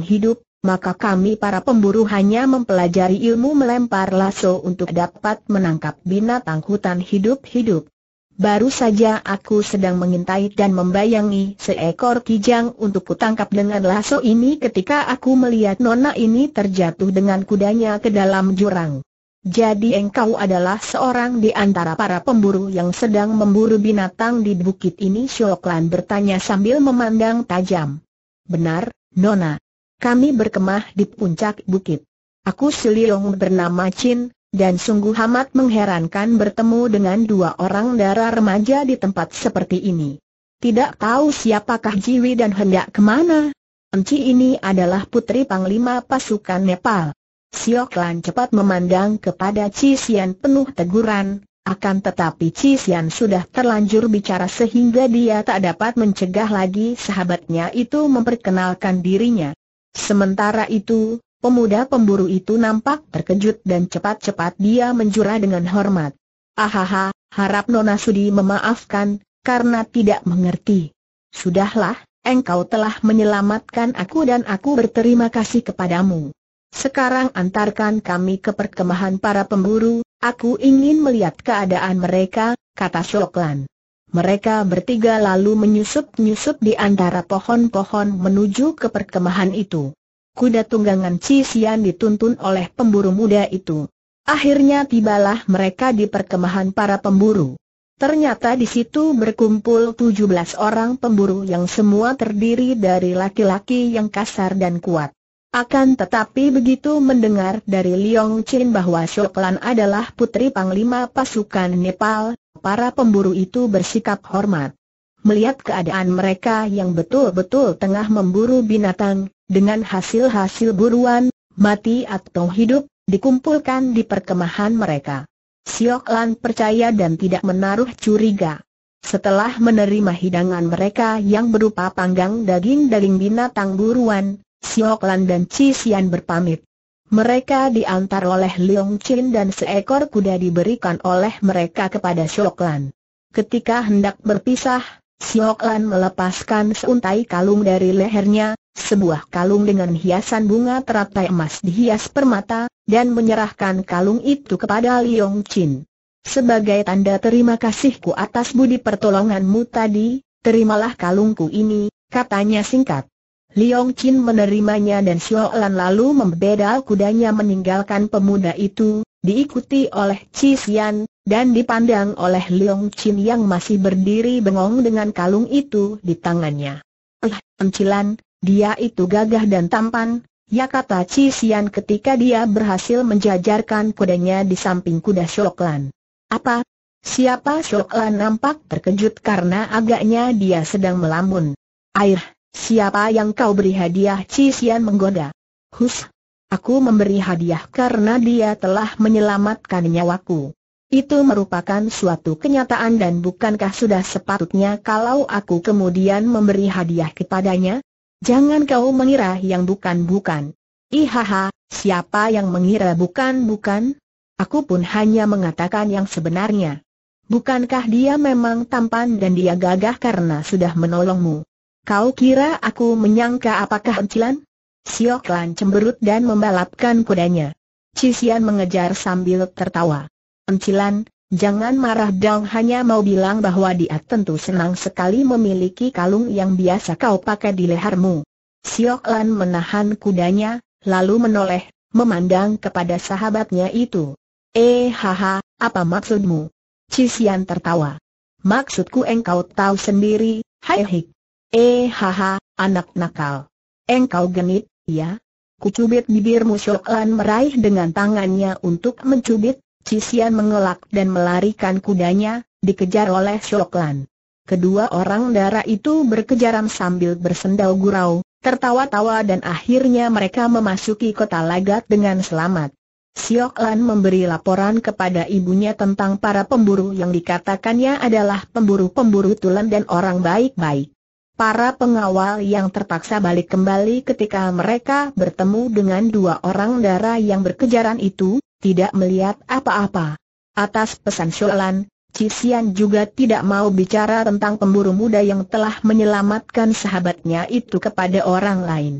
hidup, maka kami para pemburu hanya mempelajari ilmu melempar lasso untuk dapat menangkap binatang hutan hidup-hidup. Baru saja aku sedang mengintai dan membayangi seekor kijang untuk kutangkap dengan lasso ini ketika aku melihat nona ini terjatuh dengan kudanya ke dalam jurang. Jadi engkau adalah seorang di antara para pemburu yang sedang memburu binatang di bukit ini Syoklan bertanya sambil memandang tajam. Benar, Nona, kami berkemah di puncak bukit. Aku Siliong bernama Chin, dan sungguh amat mengherankan bertemu dengan dua orang darah remaja di tempat seperti ini. Tidak tahu siapakah Jiwi dan hendak kemana. Enci ini adalah putri panglima pasukan Nepal. Siok Lan cepat memandang kepada Cisian penuh teguran, akan tetapi Cisian sudah terlanjur bicara sehingga dia tak dapat mencegah lagi sahabatnya itu memperkenalkan dirinya. Sementara itu, pemuda pemburu itu nampak terkejut dan cepat-cepat dia menjura dengan hormat. Ahaha, harap Nona Sudi memaafkan, karena tidak mengerti. Sudahlah, engkau telah menyelamatkan aku dan aku berterima kasih kepadamu. Sekarang antarkan kami ke perkemahan para pemburu, aku ingin melihat keadaan mereka, kata Shoklan. Mereka bertiga lalu menyusup-nyusup di antara pohon-pohon menuju ke perkemahan itu. Kuda tunggangan Cisian dituntun oleh pemburu muda itu. Akhirnya tibalah mereka di perkemahan para pemburu. Ternyata di situ berkumpul 17 orang pemburu yang semua terdiri dari laki-laki yang kasar dan kuat. Akan tetapi begitu mendengar dari Liong Chin bahwa Shoklan adalah putri panglima pasukan Nepal, para pemburu itu bersikap hormat. Melihat keadaan mereka yang betul-betul tengah memburu binatang, dengan hasil-hasil buruan, mati atau hidup, dikumpulkan di perkemahan mereka. Siok Lan percaya dan tidak menaruh curiga. Setelah menerima hidangan mereka yang berupa panggang daging daging binatang buruan, Siok Lan dan Ci berpamit. Mereka diantar oleh Leong Chin dan seekor kuda diberikan oleh mereka kepada Lan. Ketika hendak berpisah, Lan melepaskan seuntai kalung dari lehernya, sebuah kalung dengan hiasan bunga teratai emas dihias permata, dan menyerahkan kalung itu kepada Leong Chin. Sebagai tanda terima kasihku atas budi pertolonganmu tadi, terimalah kalungku ini, katanya singkat. Liong Chin menerimanya dan Lan lalu membedal kudanya meninggalkan pemuda itu, diikuti oleh Chi Xian, dan dipandang oleh Liong Chin yang masih berdiri bengong dengan kalung itu di tangannya. Eh, pencilan, dia itu gagah dan tampan, ya kata Chi Xian ketika dia berhasil menjajarkan kudanya di samping kuda Lan. Apa? Siapa Lan nampak terkejut karena agaknya dia sedang melambun. Air, Siapa yang kau beri hadiah Cisian menggoda? Hus. Aku memberi hadiah karena dia telah menyelamatkan nyawaku. Itu merupakan suatu kenyataan dan bukankah sudah sepatutnya kalau aku kemudian memberi hadiah kepadanya? Jangan kau mengira yang bukan-bukan. Ihaha, siapa yang mengira bukan-bukan? Aku pun hanya mengatakan yang sebenarnya. Bukankah dia memang tampan dan dia gagah karena sudah menolongmu? Kau kira aku menyangka apakah encilan? Siok Lan cemberut dan membalapkan kudanya. Cisian mengejar sambil tertawa. Encilan, jangan marah dong. hanya mau bilang bahwa dia tentu senang sekali memiliki kalung yang biasa kau pakai di lehermu. Siok Lan menahan kudanya, lalu menoleh, memandang kepada sahabatnya itu. Eh haha, apa maksudmu? Cisian tertawa. Maksudku engkau tahu sendiri, hai hik. Eh haha, anak nakal. Engkau genit, ya? Kucubit bibirmu Shoklan meraih dengan tangannya untuk mencubit, Cisian mengelak dan melarikan kudanya, dikejar oleh Shoklan. Kedua orang darah itu berkejaran sambil bersendau gurau, tertawa-tawa dan akhirnya mereka memasuki kota Lagat dengan selamat. Shoklan memberi laporan kepada ibunya tentang para pemburu yang dikatakannya adalah pemburu-pemburu tulen dan orang baik-baik para pengawal yang terpaksa balik kembali ketika mereka bertemu dengan dua orang dara yang berkejaran itu, tidak melihat apa-apa. Atas pesan Sholan, Cisian juga tidak mau bicara tentang pemburu muda yang telah menyelamatkan sahabatnya itu kepada orang lain.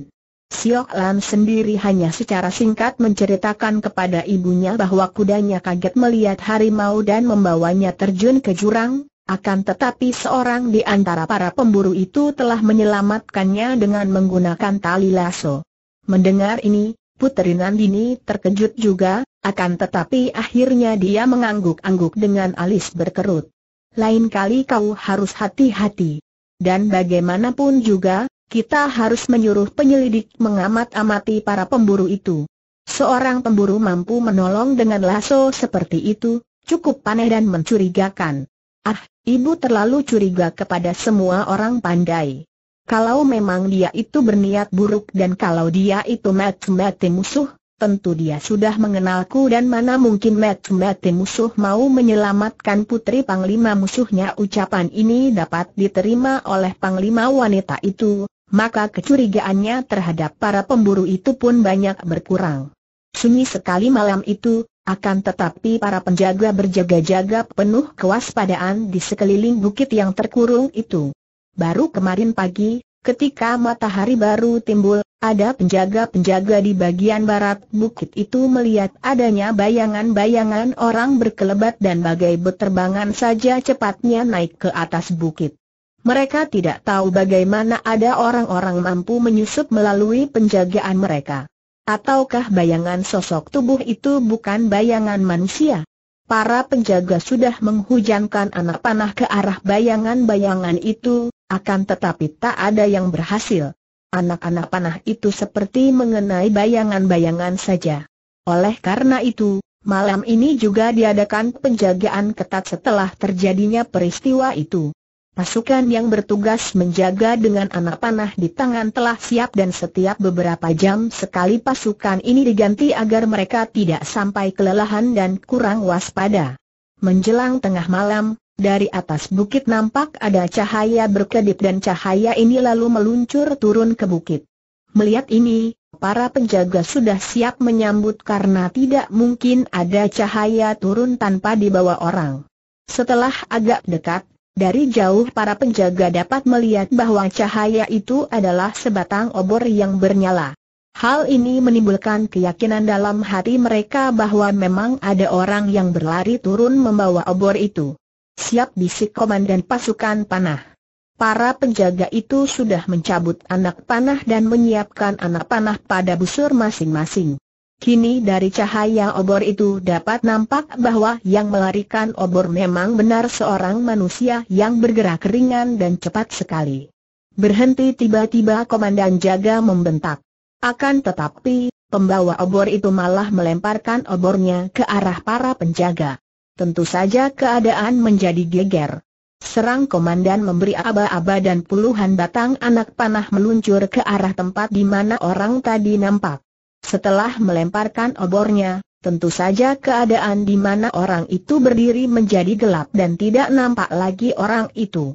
Siok Lan sendiri hanya secara singkat menceritakan kepada ibunya bahwa kudanya kaget melihat harimau dan membawanya terjun ke jurang, akan tetapi seorang di antara para pemburu itu telah menyelamatkannya dengan menggunakan tali lasso. Mendengar ini, Putri Nandini terkejut juga, akan tetapi akhirnya dia mengangguk-angguk dengan alis berkerut. Lain kali kau harus hati-hati. Dan bagaimanapun juga, kita harus menyuruh penyelidik mengamat-amati para pemburu itu. Seorang pemburu mampu menolong dengan lasso seperti itu, cukup aneh dan mencurigakan. Ah, ibu terlalu curiga kepada semua orang pandai. Kalau memang dia itu berniat buruk dan kalau dia itu mati-mati musuh, tentu dia sudah mengenalku dan mana mungkin mati-mati musuh mau menyelamatkan putri panglima musuhnya ucapan ini dapat diterima oleh panglima wanita itu, maka kecurigaannya terhadap para pemburu itu pun banyak berkurang. Sunyi sekali malam itu, akan tetapi para penjaga berjaga-jaga penuh kewaspadaan di sekeliling bukit yang terkurung itu. Baru kemarin pagi, ketika matahari baru timbul, ada penjaga-penjaga di bagian barat bukit itu melihat adanya bayangan-bayangan orang berkelebat dan bagai berterbangan saja cepatnya naik ke atas bukit. Mereka tidak tahu bagaimana ada orang-orang mampu menyusup melalui penjagaan mereka. Ataukah bayangan sosok tubuh itu bukan bayangan manusia? Para penjaga sudah menghujankan anak panah ke arah bayangan-bayangan itu, akan tetapi tak ada yang berhasil. Anak-anak panah itu seperti mengenai bayangan-bayangan saja. Oleh karena itu, malam ini juga diadakan penjagaan ketat setelah terjadinya peristiwa itu. Pasukan yang bertugas menjaga dengan anak panah di tangan telah siap dan setiap beberapa jam sekali pasukan ini diganti agar mereka tidak sampai kelelahan dan kurang waspada. Menjelang tengah malam, dari atas bukit nampak ada cahaya berkedip dan cahaya ini lalu meluncur turun ke bukit. Melihat ini, para penjaga sudah siap menyambut karena tidak mungkin ada cahaya turun tanpa dibawa orang. Setelah agak dekat, dari jauh para penjaga dapat melihat bahwa cahaya itu adalah sebatang obor yang bernyala. Hal ini menimbulkan keyakinan dalam hati mereka bahwa memang ada orang yang berlari turun membawa obor itu. Siap bisik komandan pasukan panah. Para penjaga itu sudah mencabut anak panah dan menyiapkan anak panah pada busur masing-masing. Kini dari cahaya obor itu dapat nampak bahwa yang melarikan obor memang benar seorang manusia yang bergerak ringan dan cepat sekali. Berhenti tiba-tiba komandan jaga membentak. Akan tetapi, pembawa obor itu malah melemparkan obornya ke arah para penjaga. Tentu saja keadaan menjadi geger. Serang komandan memberi aba-aba dan puluhan batang anak panah meluncur ke arah tempat di mana orang tadi nampak. Setelah melemparkan obornya, tentu saja keadaan di mana orang itu berdiri menjadi gelap dan tidak nampak lagi orang itu.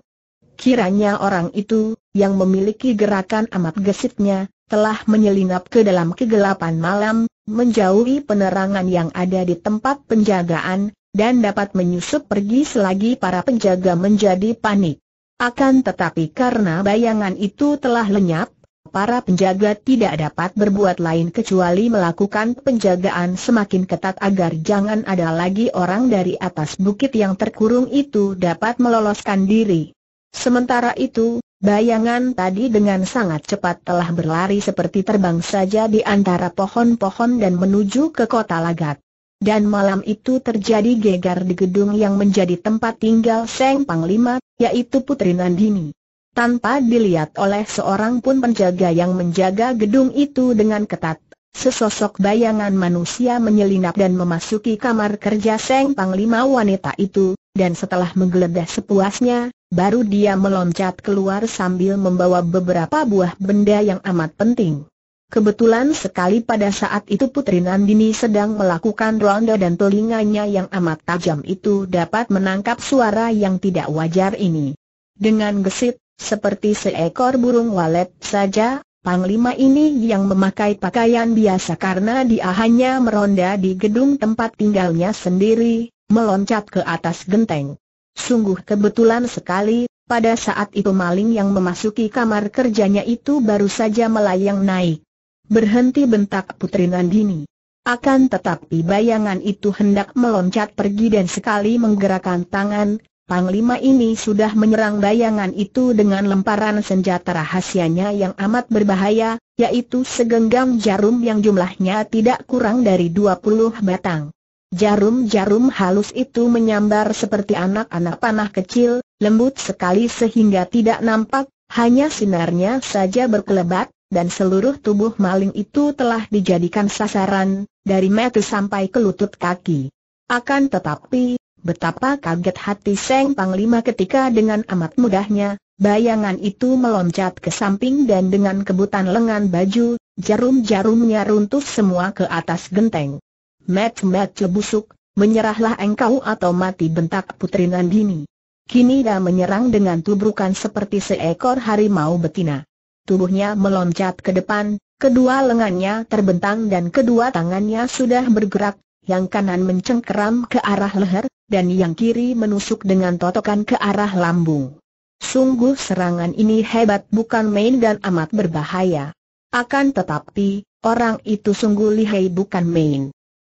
Kiranya orang itu, yang memiliki gerakan amat gesitnya, telah menyelinap ke dalam kegelapan malam, menjauhi penerangan yang ada di tempat penjagaan, dan dapat menyusup pergi selagi para penjaga menjadi panik. Akan tetapi karena bayangan itu telah lenyap, para penjaga tidak dapat berbuat lain kecuali melakukan penjagaan semakin ketat agar jangan ada lagi orang dari atas bukit yang terkurung itu dapat meloloskan diri. Sementara itu, bayangan tadi dengan sangat cepat telah berlari seperti terbang saja di antara pohon-pohon dan menuju ke kota Lagat. Dan malam itu terjadi gegar di gedung yang menjadi tempat tinggal Seng Panglima, yaitu Putri Nandini tanpa dilihat oleh seorang pun penjaga yang menjaga gedung itu dengan ketat. Sesosok bayangan manusia menyelinap dan memasuki kamar kerja Seng Panglima wanita itu, dan setelah menggeledah sepuasnya, baru dia meloncat keluar sambil membawa beberapa buah benda yang amat penting. Kebetulan sekali pada saat itu Putri Nandini sedang melakukan ronda dan telinganya yang amat tajam itu dapat menangkap suara yang tidak wajar ini. Dengan gesit, seperti seekor burung walet saja, Panglima ini yang memakai pakaian biasa karena dia hanya meronda di gedung tempat tinggalnya sendiri, meloncat ke atas genteng. Sungguh kebetulan sekali, pada saat itu maling yang memasuki kamar kerjanya itu baru saja melayang naik. Berhenti bentak Putri Nandini. Akan tetapi bayangan itu hendak meloncat pergi dan sekali menggerakkan tangan, Panglima ini sudah menyerang bayangan itu dengan lemparan senjata rahasianya yang amat berbahaya, yaitu segenggam jarum yang jumlahnya tidak kurang dari 20 batang. Jarum-jarum halus itu menyambar seperti anak-anak panah kecil, lembut sekali sehingga tidak nampak, hanya sinarnya saja berkelebat, dan seluruh tubuh maling itu telah dijadikan sasaran, dari mata sampai ke lutut kaki. Akan tetapi, Betapa kaget hati Seng Panglima ketika dengan amat mudahnya, bayangan itu meloncat ke samping dan dengan kebutan lengan baju, jarum-jarumnya runtuh semua ke atas genteng. Mat-mat busuk, menyerahlah engkau atau mati bentak Putri Nandini. Kini dia menyerang dengan tubrukan seperti seekor harimau betina. Tubuhnya meloncat ke depan, kedua lengannya terbentang dan kedua tangannya sudah bergerak, yang kanan mencengkeram ke arah leher, dan yang kiri menusuk dengan totokan ke arah lambung. Sungguh serangan ini hebat bukan main dan amat berbahaya. Akan tetapi, orang itu sungguh lihai bukan main.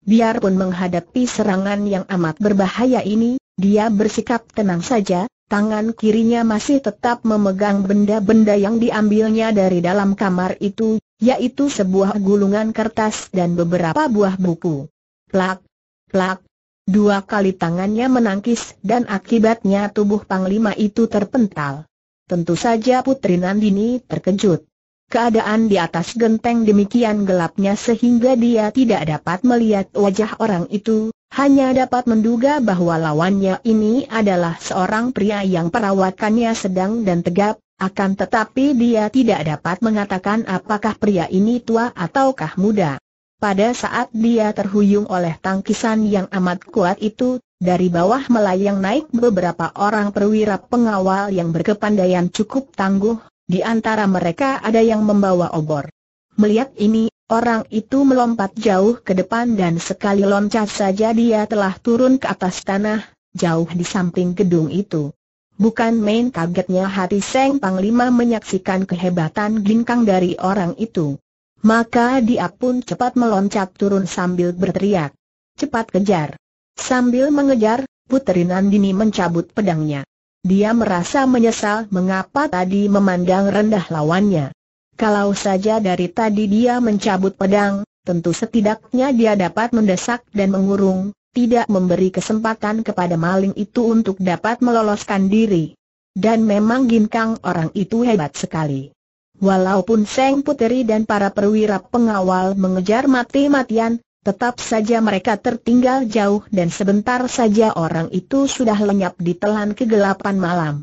Biarpun menghadapi serangan yang amat berbahaya ini, dia bersikap tenang saja, tangan kirinya masih tetap memegang benda-benda yang diambilnya dari dalam kamar itu, yaitu sebuah gulungan kertas dan beberapa buah buku. Plak, plak, Dua kali tangannya menangkis dan akibatnya tubuh Panglima itu terpental. Tentu saja Putri Nandini terkejut. Keadaan di atas genteng demikian gelapnya sehingga dia tidak dapat melihat wajah orang itu, hanya dapat menduga bahwa lawannya ini adalah seorang pria yang perawatannya sedang dan tegap, akan tetapi dia tidak dapat mengatakan apakah pria ini tua ataukah muda. Pada saat dia terhuyung oleh tangkisan yang amat kuat itu, dari bawah melayang naik beberapa orang perwira pengawal yang berkepandaian cukup tangguh, di antara mereka ada yang membawa obor. Melihat ini, orang itu melompat jauh ke depan dan sekali loncat saja dia telah turun ke atas tanah, jauh di samping gedung itu. Bukan main kagetnya hati Seng Panglima menyaksikan kehebatan ginkang dari orang itu. Maka dia pun cepat meloncat turun sambil berteriak. Cepat kejar. Sambil mengejar, Puteri Nandini mencabut pedangnya. Dia merasa menyesal mengapa tadi memandang rendah lawannya. Kalau saja dari tadi dia mencabut pedang, tentu setidaknya dia dapat mendesak dan mengurung, tidak memberi kesempatan kepada maling itu untuk dapat meloloskan diri. Dan memang Ginkang orang itu hebat sekali. Walaupun Seng Puteri dan para perwira pengawal mengejar mati-matian, tetap saja mereka tertinggal jauh dan sebentar saja orang itu sudah lenyap di telan kegelapan malam.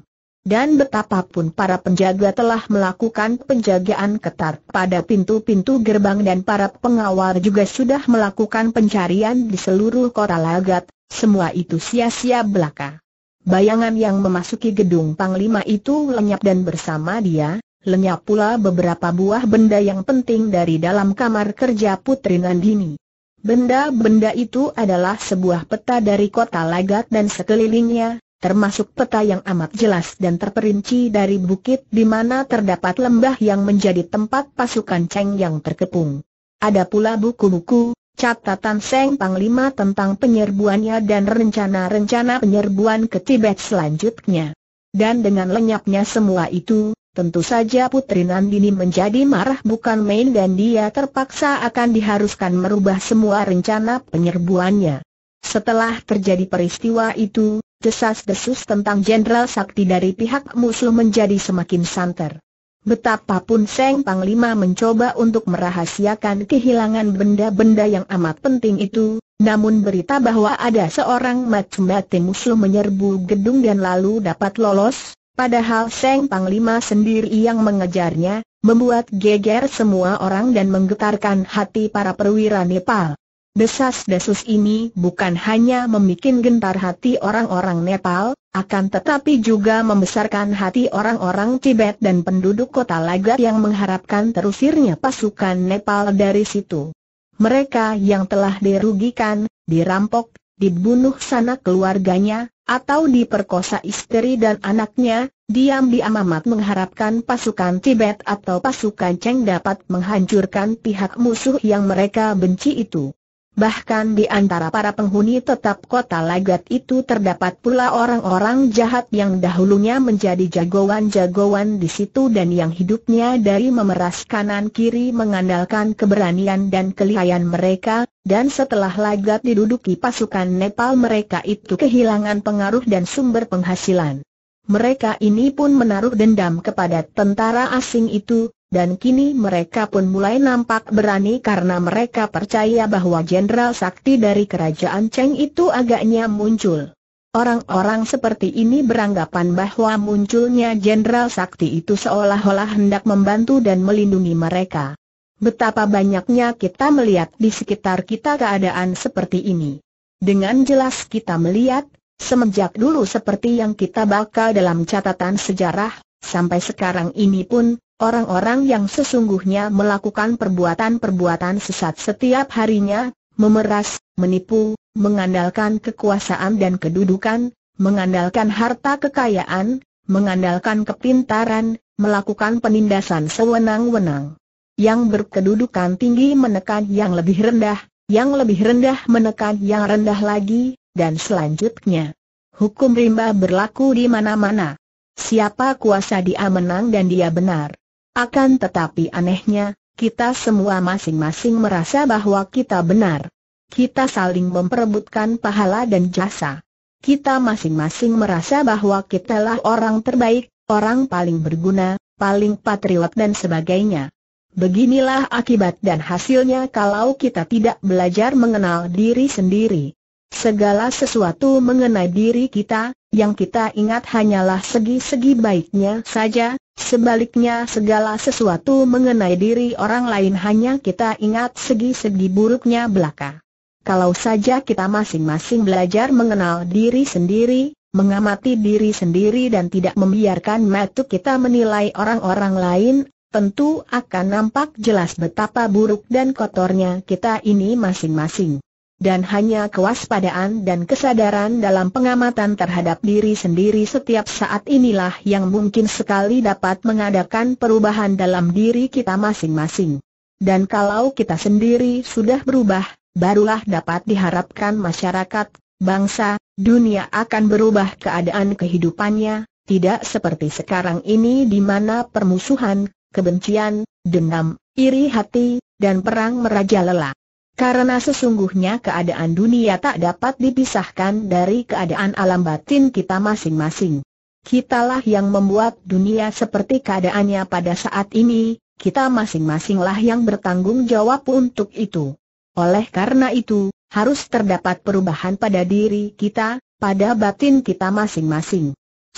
Dan betapapun para penjaga telah melakukan penjagaan ketat pada pintu-pintu gerbang dan para pengawal juga sudah melakukan pencarian di seluruh kota Lagat, semua itu sia-sia belaka. Bayangan yang memasuki gedung Panglima itu lenyap dan bersama dia, lenyap pula beberapa buah benda yang penting dari dalam kamar kerja Putri Nandini. Benda-benda itu adalah sebuah peta dari kota Lagat dan sekelilingnya, termasuk peta yang amat jelas dan terperinci dari bukit di mana terdapat lembah yang menjadi tempat pasukan Cheng yang terkepung. Ada pula buku-buku, catatan Seng Panglima tentang penyerbuannya dan rencana-rencana penyerbuan ke Tibet selanjutnya. Dan dengan lenyapnya semua itu, Tentu saja Putri Nandini menjadi marah bukan main dan dia terpaksa akan diharuskan merubah semua rencana penyerbuannya. Setelah terjadi peristiwa itu, desas-desus tentang Jenderal Sakti dari pihak musuh menjadi semakin santer. Betapapun Seng Panglima mencoba untuk merahasiakan kehilangan benda-benda yang amat penting itu, namun berita bahwa ada seorang macam-macam musuh menyerbu gedung dan lalu dapat lolos, Padahal Seng Panglima sendiri yang mengejarnya, membuat geger semua orang dan menggetarkan hati para perwira Nepal. Desas-desus ini bukan hanya membuat gentar hati orang-orang Nepal, akan tetapi juga membesarkan hati orang-orang Tibet dan penduduk kota Lagat yang mengharapkan terusirnya pasukan Nepal dari situ. Mereka yang telah dirugikan, dirampok, dibunuh sana keluarganya, atau diperkosa istri dan anaknya, diam-diam amat mengharapkan pasukan Tibet atau pasukan Cheng dapat menghancurkan pihak musuh yang mereka benci itu. Bahkan di antara para penghuni tetap kota Lagat itu terdapat pula orang-orang jahat yang dahulunya menjadi jagoan-jagoan di situ dan yang hidupnya dari memeras kanan-kiri mengandalkan keberanian dan kelihayan mereka, dan setelah Lagat diduduki pasukan Nepal mereka itu kehilangan pengaruh dan sumber penghasilan. Mereka ini pun menaruh dendam kepada tentara asing itu, dan kini mereka pun mulai nampak berani karena mereka percaya bahwa Jenderal Sakti dari kerajaan Cheng itu agaknya muncul. Orang-orang seperti ini beranggapan bahwa munculnya Jenderal Sakti itu seolah-olah hendak membantu dan melindungi mereka. Betapa banyaknya kita melihat di sekitar kita keadaan seperti ini. Dengan jelas kita melihat, semenjak dulu seperti yang kita bakal dalam catatan sejarah, sampai sekarang ini pun, orang-orang yang sesungguhnya melakukan perbuatan-perbuatan sesat setiap harinya, memeras, menipu, mengandalkan kekuasaan dan kedudukan, mengandalkan harta kekayaan, mengandalkan kepintaran, melakukan penindasan sewenang-wenang. Yang berkedudukan tinggi menekan yang lebih rendah, yang lebih rendah menekan yang rendah lagi, dan selanjutnya. Hukum rimba berlaku di mana-mana. Siapa kuasa dia menang dan dia benar. Akan tetapi anehnya, kita semua masing-masing merasa bahwa kita benar. Kita saling memperebutkan pahala dan jasa. Kita masing-masing merasa bahwa kita kitalah orang terbaik, orang paling berguna, paling patriot dan sebagainya. Beginilah akibat dan hasilnya kalau kita tidak belajar mengenal diri sendiri. Segala sesuatu mengenai diri kita, yang kita ingat hanyalah segi-segi baiknya saja, sebaliknya segala sesuatu mengenai diri orang lain hanya kita ingat segi-segi buruknya belaka. Kalau saja kita masing-masing belajar mengenal diri sendiri, mengamati diri sendiri dan tidak membiarkan mata kita menilai orang-orang lain, tentu akan nampak jelas betapa buruk dan kotornya kita ini masing-masing dan hanya kewaspadaan dan kesadaran dalam pengamatan terhadap diri sendiri setiap saat inilah yang mungkin sekali dapat mengadakan perubahan dalam diri kita masing-masing. Dan kalau kita sendiri sudah berubah, barulah dapat diharapkan masyarakat, bangsa, dunia akan berubah keadaan kehidupannya, tidak seperti sekarang ini di mana permusuhan, kebencian, dendam, iri hati, dan perang merajalela. Karena sesungguhnya keadaan dunia tak dapat dipisahkan dari keadaan alam batin kita masing-masing. Kitalah yang membuat dunia seperti keadaannya pada saat ini, kita masing-masinglah yang bertanggung jawab untuk itu. Oleh karena itu, harus terdapat perubahan pada diri kita, pada batin kita masing-masing.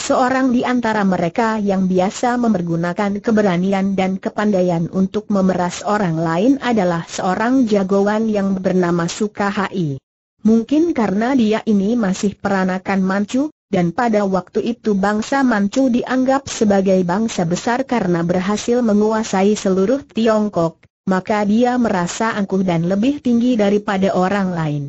Seorang di antara mereka yang biasa memergunakan keberanian dan kepandaian untuk memeras orang lain adalah seorang jagoan yang bernama Sukahai. Mungkin karena dia ini masih peranakan Manchu, dan pada waktu itu bangsa Manchu dianggap sebagai bangsa besar karena berhasil menguasai seluruh Tiongkok, maka dia merasa angkuh dan lebih tinggi daripada orang lain.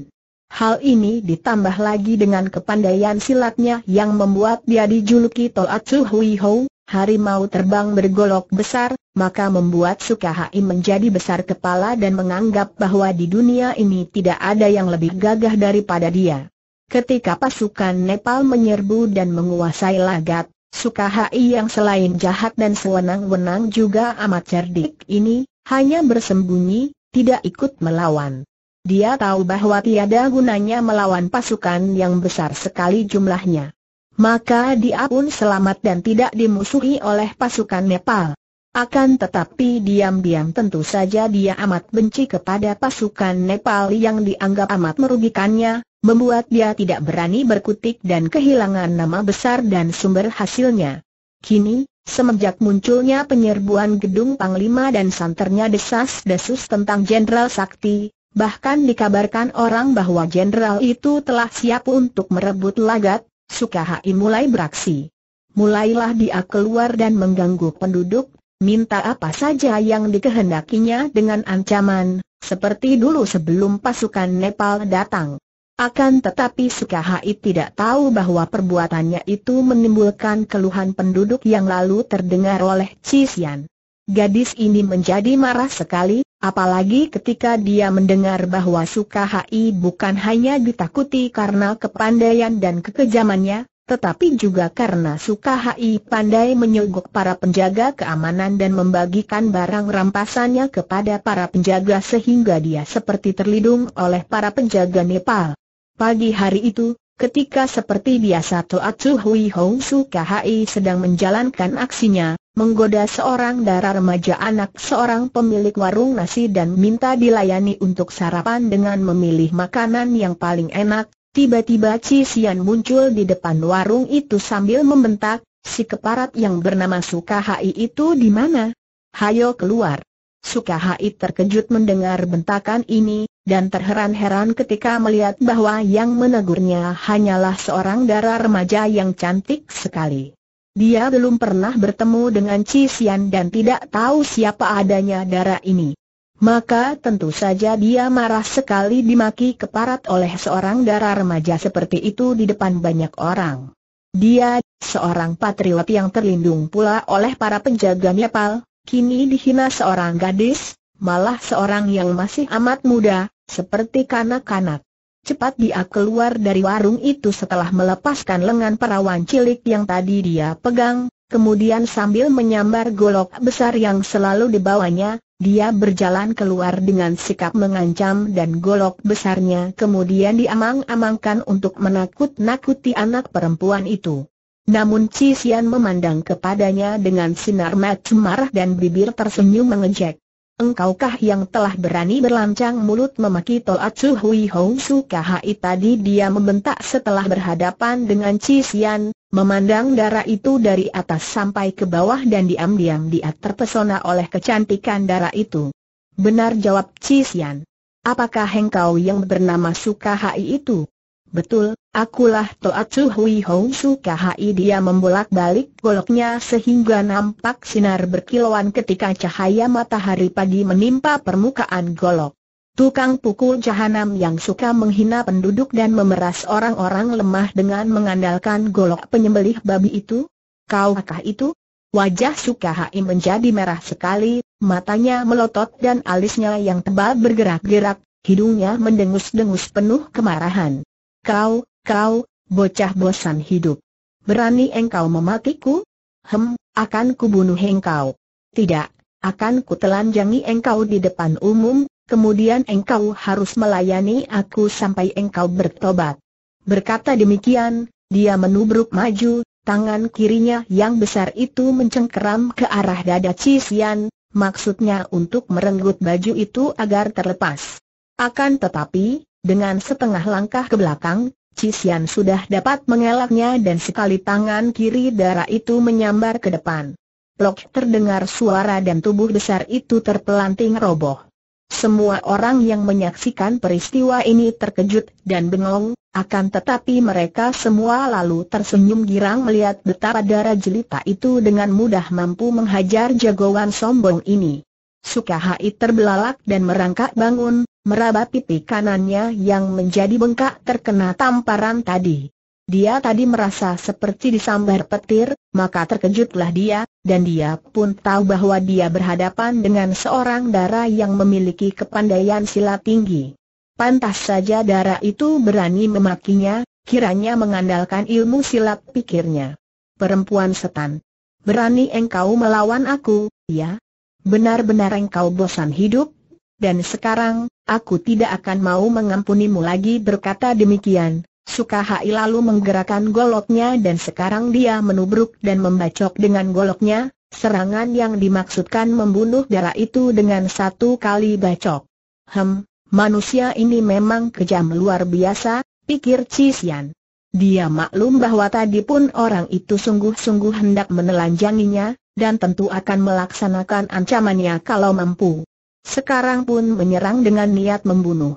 Hal ini ditambah lagi dengan kepandaian silatnya yang membuat dia dijuluki Toatsu Hui Ho, harimau terbang bergolok besar, maka membuat Sukahai menjadi besar kepala dan menganggap bahwa di dunia ini tidak ada yang lebih gagah daripada dia. Ketika pasukan Nepal menyerbu dan menguasai lagat, Sukahai yang selain jahat dan sewenang-wenang juga amat cerdik ini, hanya bersembunyi, tidak ikut melawan. Dia tahu bahwa tiada gunanya melawan pasukan yang besar sekali jumlahnya. Maka dia pun selamat dan tidak dimusuhi oleh pasukan Nepal. Akan tetapi diam-diam tentu saja dia amat benci kepada pasukan Nepal yang dianggap amat merugikannya, membuat dia tidak berani berkutik dan kehilangan nama besar dan sumber hasilnya. Kini, Semenjak munculnya penyerbuan gedung Panglima dan santernya desas-desus tentang Jenderal Sakti, Bahkan dikabarkan orang bahwa jenderal itu telah siap untuk merebut lagat, Sukahai mulai beraksi. Mulailah dia keluar dan mengganggu penduduk, minta apa saja yang dikehendakinya dengan ancaman, seperti dulu sebelum pasukan Nepal datang. Akan tetapi Sukahai tidak tahu bahwa perbuatannya itu menimbulkan keluhan penduduk yang lalu terdengar oleh Cisian. Gadis ini menjadi marah sekali, Apalagi ketika dia mendengar bahwa Sukahai bukan hanya ditakuti karena kepandaian dan kekejamannya, tetapi juga karena Sukahai pandai menyogok para penjaga keamanan dan membagikan barang rampasannya kepada para penjaga sehingga dia seperti terlindung oleh para penjaga Nepal. Pagi hari itu, ketika seperti biasa Toatsu Hui Hong Sukahai sedang menjalankan aksinya, menggoda seorang darah remaja anak seorang pemilik warung nasi dan minta dilayani untuk sarapan dengan memilih makanan yang paling enak, tiba-tiba Cisian muncul di depan warung itu sambil membentak, si keparat yang bernama Sukahai itu di mana? Hayo keluar! Sukahai terkejut mendengar bentakan ini, dan terheran-heran ketika melihat bahwa yang menegurnya hanyalah seorang darah remaja yang cantik sekali. Dia belum pernah bertemu dengan Cisian dan tidak tahu siapa adanya darah ini. Maka tentu saja dia marah sekali dimaki keparat oleh seorang darah remaja seperti itu di depan banyak orang. Dia, seorang patriot yang terlindung pula oleh para penjaga Nepal, kini dihina seorang gadis, malah seorang yang masih amat muda, seperti kanak-kanak. Cepat dia keluar dari warung itu setelah melepaskan lengan perawan cilik yang tadi dia pegang, kemudian sambil menyambar golok besar yang selalu dibawanya, dia berjalan keluar dengan sikap mengancam dan golok besarnya kemudian diamang-amangkan untuk menakut-nakuti anak perempuan itu. Namun Cisian memandang kepadanya dengan sinar mata marah dan bibir tersenyum mengejek. Engkaukah yang telah berani berlancang mulut memaki Tolatsu Hui Hong Su Kahai tadi dia membentak setelah berhadapan dengan Chi Xian, memandang darah itu dari atas sampai ke bawah dan diam-diam dia terpesona oleh kecantikan darah itu. Benar jawab Chi Xian. Apakah engkau yang bernama Su Kahai itu? Betul, akulah Chu Hui Hong Sukahai dia membolak-balik goloknya sehingga nampak sinar berkilauan ketika cahaya matahari pagi menimpa permukaan golok. Tukang pukul jahanam yang suka menghina penduduk dan memeras orang-orang lemah dengan mengandalkan golok penyembelih babi itu? Kau akah itu? Wajah Sukahai menjadi merah sekali, matanya melotot dan alisnya yang tebal bergerak-gerak, hidungnya mendengus-dengus penuh kemarahan. Kau, kau, bocah bosan hidup. Berani engkau mematiku? Hem, akan kubunuh engkau. Tidak, akan kutelanjangi engkau di depan umum, kemudian engkau harus melayani aku sampai engkau bertobat. Berkata demikian, dia menubruk maju, tangan kirinya yang besar itu mencengkeram ke arah dada Cisian, maksudnya untuk merenggut baju itu agar terlepas. Akan tetapi, dengan setengah langkah ke belakang, Cixian sudah dapat mengelaknya dan sekali tangan kiri darah itu menyambar ke depan. Plok terdengar suara dan tubuh besar itu terpelanting roboh. Semua orang yang menyaksikan peristiwa ini terkejut dan bengong, akan tetapi mereka semua lalu tersenyum girang melihat betapa darah jelita itu dengan mudah mampu menghajar jagoan sombong ini. Sukahai terbelalak dan merangkak bangun, meraba pipi kanannya yang menjadi bengkak terkena tamparan tadi. Dia tadi merasa seperti disambar petir, maka terkejutlah dia, dan dia pun tahu bahwa dia berhadapan dengan seorang dara yang memiliki kepandaian silat tinggi. Pantas saja dara itu berani memakinya, kiranya mengandalkan ilmu silat pikirnya. Perempuan setan. Berani engkau melawan aku, ya? Benar-benar engkau bosan hidup, dan sekarang, aku tidak akan mau mengampunimu lagi berkata demikian. Sukahai lalu menggerakkan goloknya dan sekarang dia menubruk dan membacok dengan goloknya, serangan yang dimaksudkan membunuh darah itu dengan satu kali bacok. Hem, manusia ini memang kejam luar biasa, pikir Cisian. Dia maklum bahwa tadi pun orang itu sungguh-sungguh hendak menelanjanginya, dan tentu akan melaksanakan ancamannya kalau mampu. Sekarang pun menyerang dengan niat membunuh.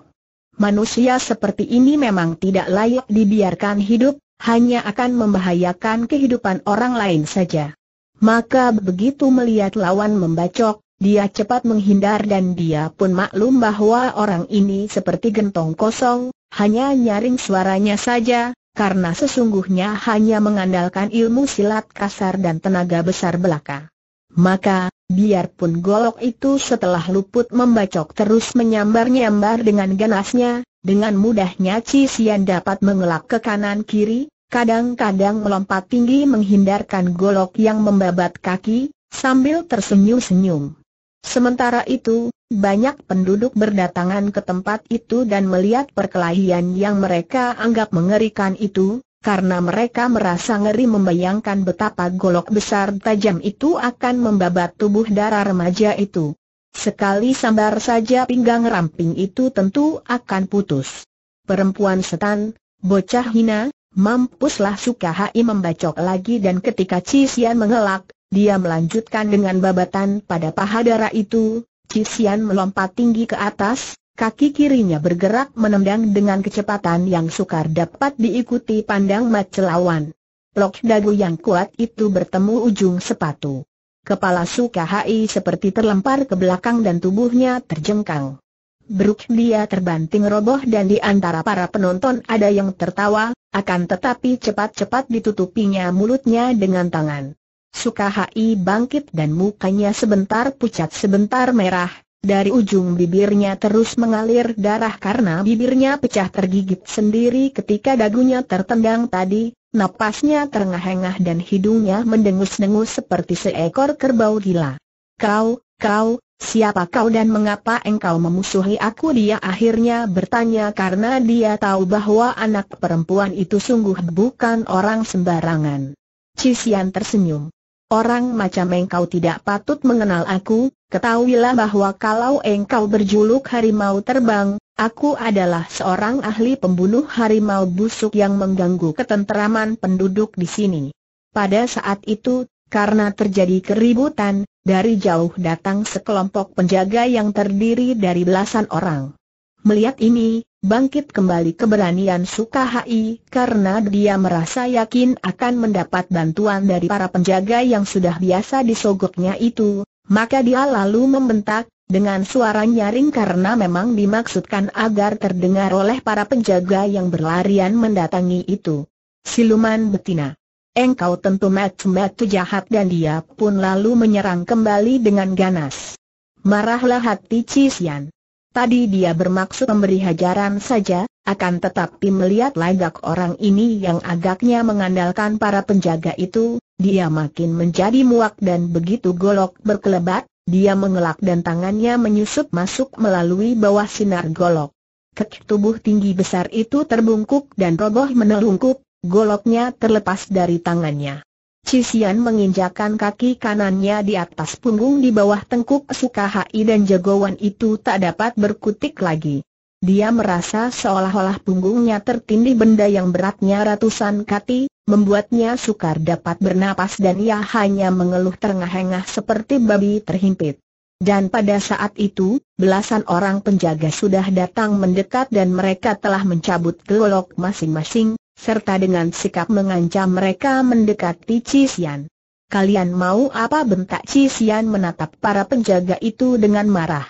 Manusia seperti ini memang tidak layak dibiarkan hidup, hanya akan membahayakan kehidupan orang lain saja. Maka begitu melihat lawan membacok, dia cepat menghindar dan dia pun maklum bahwa orang ini seperti gentong kosong, hanya nyaring suaranya saja, karena sesungguhnya hanya mengandalkan ilmu silat kasar dan tenaga besar belaka. Maka, biarpun golok itu setelah luput membacok terus menyambar-nyambar dengan ganasnya, dengan mudahnya Cisian dapat mengelak ke kanan-kiri, kadang-kadang melompat tinggi menghindarkan golok yang membabat kaki, sambil tersenyum-senyum. Sementara itu, banyak penduduk berdatangan ke tempat itu dan melihat perkelahian yang mereka anggap mengerikan itu, karena mereka merasa ngeri membayangkan betapa golok besar tajam itu akan membabat tubuh darah remaja itu. Sekali sambar saja pinggang ramping itu tentu akan putus. Perempuan setan, bocah hina, mampuslah suka hai membacok lagi dan ketika Cisian mengelak, dia melanjutkan dengan babatan pada paha darah itu, Cisian melompat tinggi ke atas, Kaki kirinya bergerak menendang dengan kecepatan yang sukar dapat diikuti pandang mata lawan. Lok dagu yang kuat itu bertemu ujung sepatu. Kepala Sukahai seperti terlempar ke belakang dan tubuhnya terjengkang. Beruk dia terbanting roboh dan di antara para penonton ada yang tertawa, akan tetapi cepat-cepat ditutupinya mulutnya dengan tangan. Sukahai bangkit dan mukanya sebentar pucat sebentar merah, dari ujung bibirnya terus mengalir darah karena bibirnya pecah tergigit sendiri ketika dagunya tertendang tadi, napasnya terengah-engah dan hidungnya mendengus-dengus seperti seekor kerbau gila. Kau, kau, siapa kau dan mengapa engkau memusuhi aku dia akhirnya bertanya karena dia tahu bahwa anak perempuan itu sungguh bukan orang sembarangan. Cisian tersenyum. Orang macam engkau tidak patut mengenal aku, Ketahuilah bahwa kalau engkau berjuluk harimau terbang, aku adalah seorang ahli pembunuh harimau busuk yang mengganggu ketenteraman penduduk di sini. Pada saat itu, karena terjadi keributan, dari jauh datang sekelompok penjaga yang terdiri dari belasan orang. Melihat ini, bangkit kembali keberanian Sukahai karena dia merasa yakin akan mendapat bantuan dari para penjaga yang sudah biasa disogoknya itu, maka dia lalu membentak, dengan suara nyaring karena memang dimaksudkan agar terdengar oleh para penjaga yang berlarian mendatangi itu. Siluman betina. Engkau tentu matu-matu jahat dan dia pun lalu menyerang kembali dengan ganas. Marahlah hati Cisian. Tadi dia bermaksud memberi hajaran saja, akan tetapi melihat lagak orang ini yang agaknya mengandalkan para penjaga itu, dia makin menjadi muak dan begitu golok berkelebat, dia mengelak dan tangannya menyusup masuk melalui bawah sinar golok. Kek tubuh tinggi besar itu terbungkuk dan roboh menelungkup, goloknya terlepas dari tangannya. Cisian menginjakan kaki kanannya di atas punggung di bawah tengkuk Sukahai dan jagoan itu tak dapat berkutik lagi. Dia merasa seolah-olah punggungnya tertindih benda yang beratnya ratusan kati, membuatnya sukar dapat bernapas dan ia hanya mengeluh terengah-engah seperti babi terhimpit. Dan pada saat itu, belasan orang penjaga sudah datang mendekat dan mereka telah mencabut golok masing-masing, serta dengan sikap mengancam mereka mendekati Cisian. Kalian mau apa bentak Cisian menatap para penjaga itu dengan marah.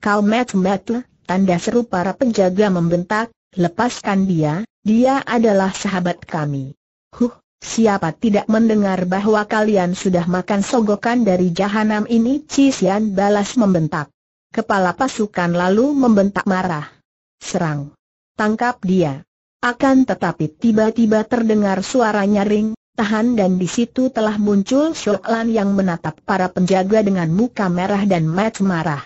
Kau met-met, tanda seru para penjaga membentak, lepaskan dia, dia adalah sahabat kami. Huh, Siapa tidak mendengar bahwa kalian sudah makan sogokan dari jahanam ini? Cisian balas membentak. Kepala pasukan lalu membentak marah. Serang. Tangkap dia. Akan tetapi tiba-tiba terdengar suara nyaring, tahan dan di situ telah muncul Shoklan yang menatap para penjaga dengan muka merah dan mat marah.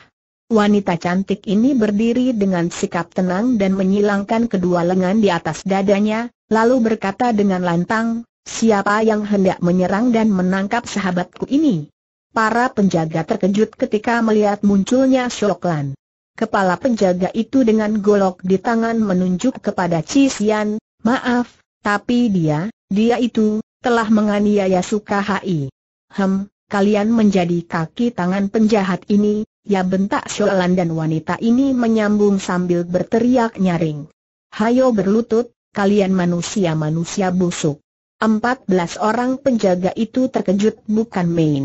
Wanita cantik ini berdiri dengan sikap tenang dan menyilangkan kedua lengan di atas dadanya, lalu berkata dengan lantang, siapa yang hendak menyerang dan menangkap sahabatku ini? Para penjaga terkejut ketika melihat munculnya Shoklan. Kepala penjaga itu dengan golok di tangan menunjuk kepada Cisian, maaf, tapi dia, dia itu, telah menganiaya Sukahai. Hem, kalian menjadi kaki tangan penjahat ini, ya bentak Shoalan dan wanita ini menyambung sambil berteriak nyaring. Hayo berlutut, kalian manusia-manusia busuk. Empat belas orang penjaga itu terkejut bukan main.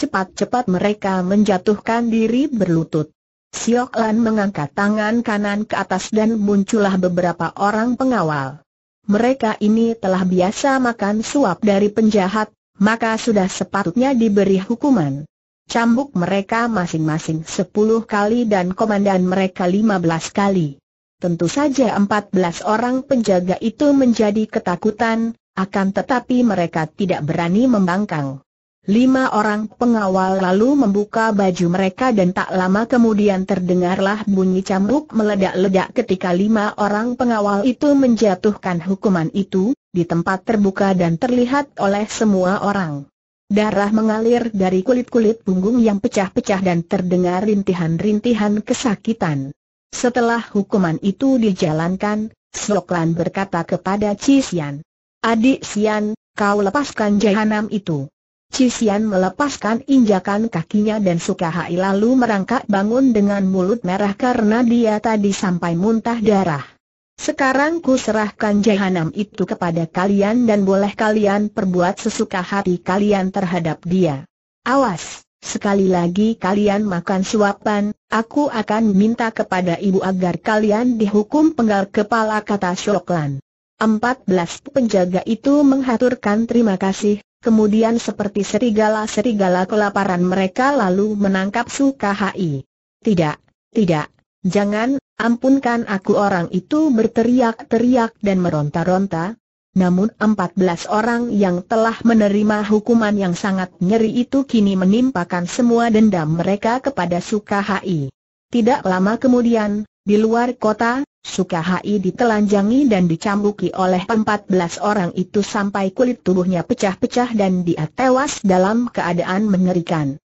Cepat-cepat mereka menjatuhkan diri berlutut. Siok Lan mengangkat tangan kanan ke atas dan muncullah beberapa orang pengawal. Mereka ini telah biasa makan suap dari penjahat, maka sudah sepatutnya diberi hukuman. Cambuk mereka masing-masing sepuluh kali dan komandan mereka lima belas kali. Tentu saja empat belas orang penjaga itu menjadi ketakutan, akan tetapi mereka tidak berani membangkang. Lima orang pengawal lalu membuka baju mereka dan tak lama kemudian terdengarlah bunyi cambuk meledak-ledak ketika lima orang pengawal itu menjatuhkan hukuman itu, di tempat terbuka dan terlihat oleh semua orang. Darah mengalir dari kulit-kulit punggung yang pecah-pecah dan terdengar rintihan-rintihan kesakitan. Setelah hukuman itu dijalankan, Sloklan berkata kepada Cisian, Adik Sian, kau lepaskan jahanam itu. Cisian melepaskan injakan kakinya dan Sukahai lalu merangkak bangun dengan mulut merah karena dia tadi sampai muntah darah. Sekarang ku serahkan jahanam itu kepada kalian dan boleh kalian perbuat sesuka hati kalian terhadap dia. Awas, sekali lagi kalian makan suapan, aku akan minta kepada ibu agar kalian dihukum penggal kepala kata Syoklan. Empat belas penjaga itu menghaturkan terima kasih, kemudian seperti serigala-serigala kelaparan mereka lalu menangkap Sukahai. Tidak, tidak, jangan, ampunkan aku orang itu berteriak-teriak dan meronta-ronta. Namun empat belas orang yang telah menerima hukuman yang sangat nyeri itu kini menimpakan semua dendam mereka kepada Sukahai. Tidak lama kemudian, di luar kota, Sukahai ditelanjangi dan dicambuki oleh 14 orang itu sampai kulit tubuhnya pecah-pecah dan dia tewas dalam keadaan mengerikan.